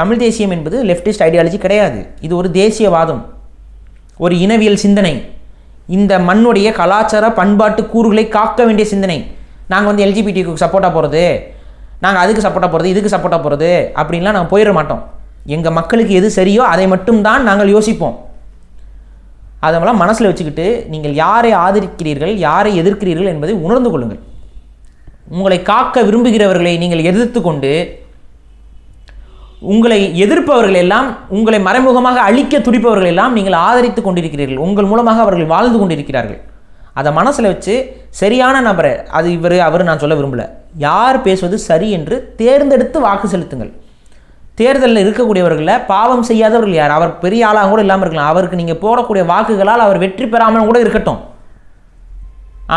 தமிழ் தேசியம் என்பது லெப்டிஸ்ட் ஐடியாலஜி கிடையாது இது ஒரு தேசியவாதம் ஒரு இனவியல் சிந்தனை இந்த மண்ணுடைய கலாச்சார பண்பாட்டு கூறுகளை காக்க வேண்டிய சிந்தனை நாங்கள் வந்து எல்ஜிபிடிக்கு சப்போர்ட்டாக போகிறது நாங்கள் அதுக்கு சப்போர்ட்டாக போகிறது இதுக்கு சப்போர்ட்டாக போகிறது அப்படின்லாம் நாங்கள் போயிட மாட்டோம் எங்கள் மக்களுக்கு எது சரியோ அதை மட்டும்தான் நாங்கள் யோசிப்போம் அதெல்லாம் மனசில் வச்சுக்கிட்டு நீங்கள் யாரை ஆதரிக்கிறீர்கள் யாரை எதிர்க்கிறீர்கள் என்பதை உணர்ந்து கொள்ளுங்கள் உங்களை காக்க விரும்புகிறவர்களை நீங்கள் எதிர்த்து கொண்டு உங்களை எதிர்ப்பவர்கள் எல்லாம் உங்களை மறைமுகமாக அழிக்க துடிப்பவர்கள் எல்லாம் நீங்கள் ஆதரித்து கொண்டிருக்கிறீர்கள் உங்கள் மூலமாக அவர்கள் வாழ்ந்து கொண்டிருக்கிறார்கள் அதை மனசில் வச்சு சரியான நபரை அது இவர் அவர் நான் சொல்ல விரும்பலை யார் பேசுவது சரி என்று தேர்ந்தெடுத்து வாக்கு செலுத்துங்கள் தேர்தலில் இருக்கக்கூடியவர்களில் பாவம் செய்யாதவர்கள் யார் அவர் பெரிய ஆளாக கூட இல்லாமல் இருக்கலாம் அவருக்கு நீங்கள் போடக்கூடிய வாக்குகளால் அவர் வெற்றி பெறாமல் கூட இருக்கட்டும்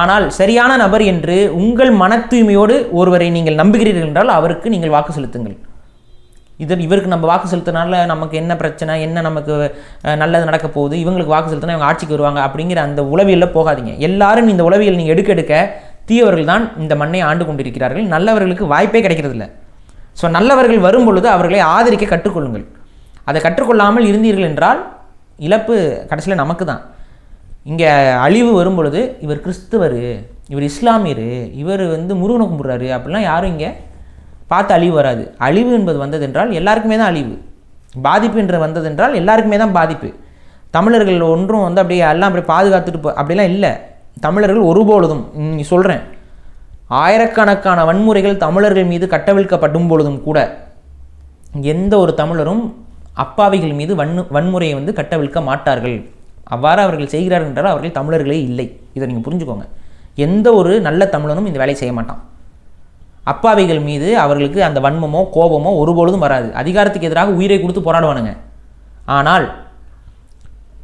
ஆனால் சரியான நபர் என்று உங்கள் மன தூய்மையோடு ஒருவரை நீங்கள் நம்புகிறீர்கள் என்றால் அவருக்கு நீங்கள் வாக்கு செலுத்துங்கள் இதன் இவருக்கு நம்ம வாக்கு செலுத்தினால நமக்கு என்ன பிரச்சனை என்ன நமக்கு நல்லது நடக்க போகுது இவங்களுக்கு வாக்கு செலுத்தினா இவங்க ஆட்சிக்கு வருவாங்க அப்படிங்கிற அந்த உளவியலில் போகாதீங்க எல்லாரும் இந்த உளவியல் நீங்கள் எடுக்க எடுக்க தீயவர்கள் தான் இந்த மண்ணை ஆண்டு கொண்டிருக்கிறார்கள் நல்லவர்களுக்கு வாய்ப்பே கிடைக்கிறதில்ல ஸோ நல்லவர்கள் வரும் பொழுது அவர்களை ஆதரிக்க கற்றுக்கொள்ளுங்கள் அதை கற்றுக்கொள்ளாமல் இருந்தீர்கள் என்றால் இழப்பு கடைசியில் நமக்கு தான் இங்கே அழிவு வரும் பொழுது இவர் கிறிஸ்துவர் இவர் இஸ்லாமியர் இவர் வந்து முருகனை கும்பிட்றாரு அப்படிலாம் யாரும் இங்கே பார்த்து அழிவு வராது அழிவு என்பது வந்ததென்றால் எல்லாருக்குமே தான் அழிவு பாதிப்பு என்று வந்ததென்றால் எல்லாருக்குமே தான் பாதிப்பு தமிழர்கள் ஒன்றும் வந்து அப்படியே எல்லாம் அப்படி பாதுகாத்துட்டு போ அப்படிலாம் இல்லை தமிழர்கள் ஒருபொழுதும் நீங்கள் சொல்கிறேன் ஆயிரக்கணக்கான வன்முறைகள் தமிழர்கள் மீது கட்டவிழ்க்கப்படும் பொழுதும் கூட எந்த ஒரு தமிழரும் அப்பாவிகள் மீது வன் வன்முறையை வந்து கட்டவிழ்க்க மாட்டார்கள் அவ்வாறு அவர்கள் செய்கிறார்கள் என்றால் அவர்கள் தமிழர்களே இல்லை இதை நீங்கள் புரிஞ்சுக்கோங்க எந்த ஒரு நல்ல தமிழனும் இந்த வேலையை செய்ய மாட்டான் அப்பாவிகள் மீது அவர்களுக்கு அந்த வன்மமோ கோபமோ ஒருபொழுதும் வராது அதிகாரத்துக்கு எதிராக உயிரை கொடுத்து போராடுவானுங்க ஆனால்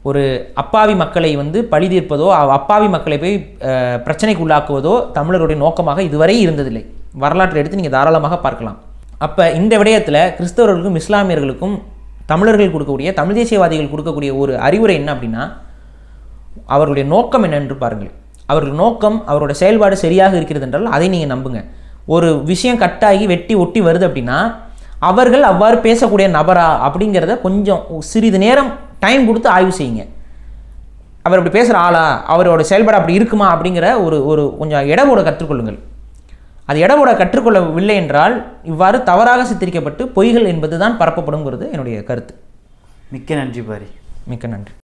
ஒரு அப்பாவி மக்களை வந்து பழி தீர்ப்பதோ அப்பாவி மக்களை போய் பிரச்சனைக்கு உள்ளாக்குவதோ தமிழருடைய நோக்கமாக இதுவரை இருந்ததில்லை வரலாற்றை எடுத்து நீங்கள் தாராளமாக பார்க்கலாம் அப்போ இந்த விடயத்தில் கிறிஸ்தவர்களுக்கும் இஸ்லாமியர்களுக்கும் தமிழர்கள் கொடுக்கக்கூடிய தமிழ் தேசியவாதிகள் கொடுக்கக்கூடிய ஒரு அறிவுரை என்ன அப்படின்னா அவருடைய நோக்கம் என்னென்று பாருங்கள் அவருடைய நோக்கம் அவரோட செயல்பாடு சரியாக இருக்கிறது என்றால் அதை நீங்கள் நம்புங்கள் ஒரு விஷயம் கட்டாகி வெட்டி ஒட்டி வருது அப்படின்னா அவர்கள் அவ்வாறு பேசக்கூடிய நபரா அப்படிங்கிறத கொஞ்சம் சிறிது நேரம் டைம் கொடுத்து ஆய்வு செய்யுங்க அவர் அப்படி பேசுகிற ஆளா அவரோட செயல்பாடு அப்படி இருக்குமா அப்படிங்கிற ஒரு ஒரு கொஞ்சம் இடமோட கற்றுக்கொள்ளுங்கள் அது இடமோட கற்றுக்கொள்ளவில்லை என்றால் இவ்வாறு தவறாக சித்தரிக்கப்பட்டு பொய்கள் என்பது தான் பரப்பப்படுங்கிறது என்னுடைய கருத்து மிக்க நன்றி பாரி மிக்க நன்றி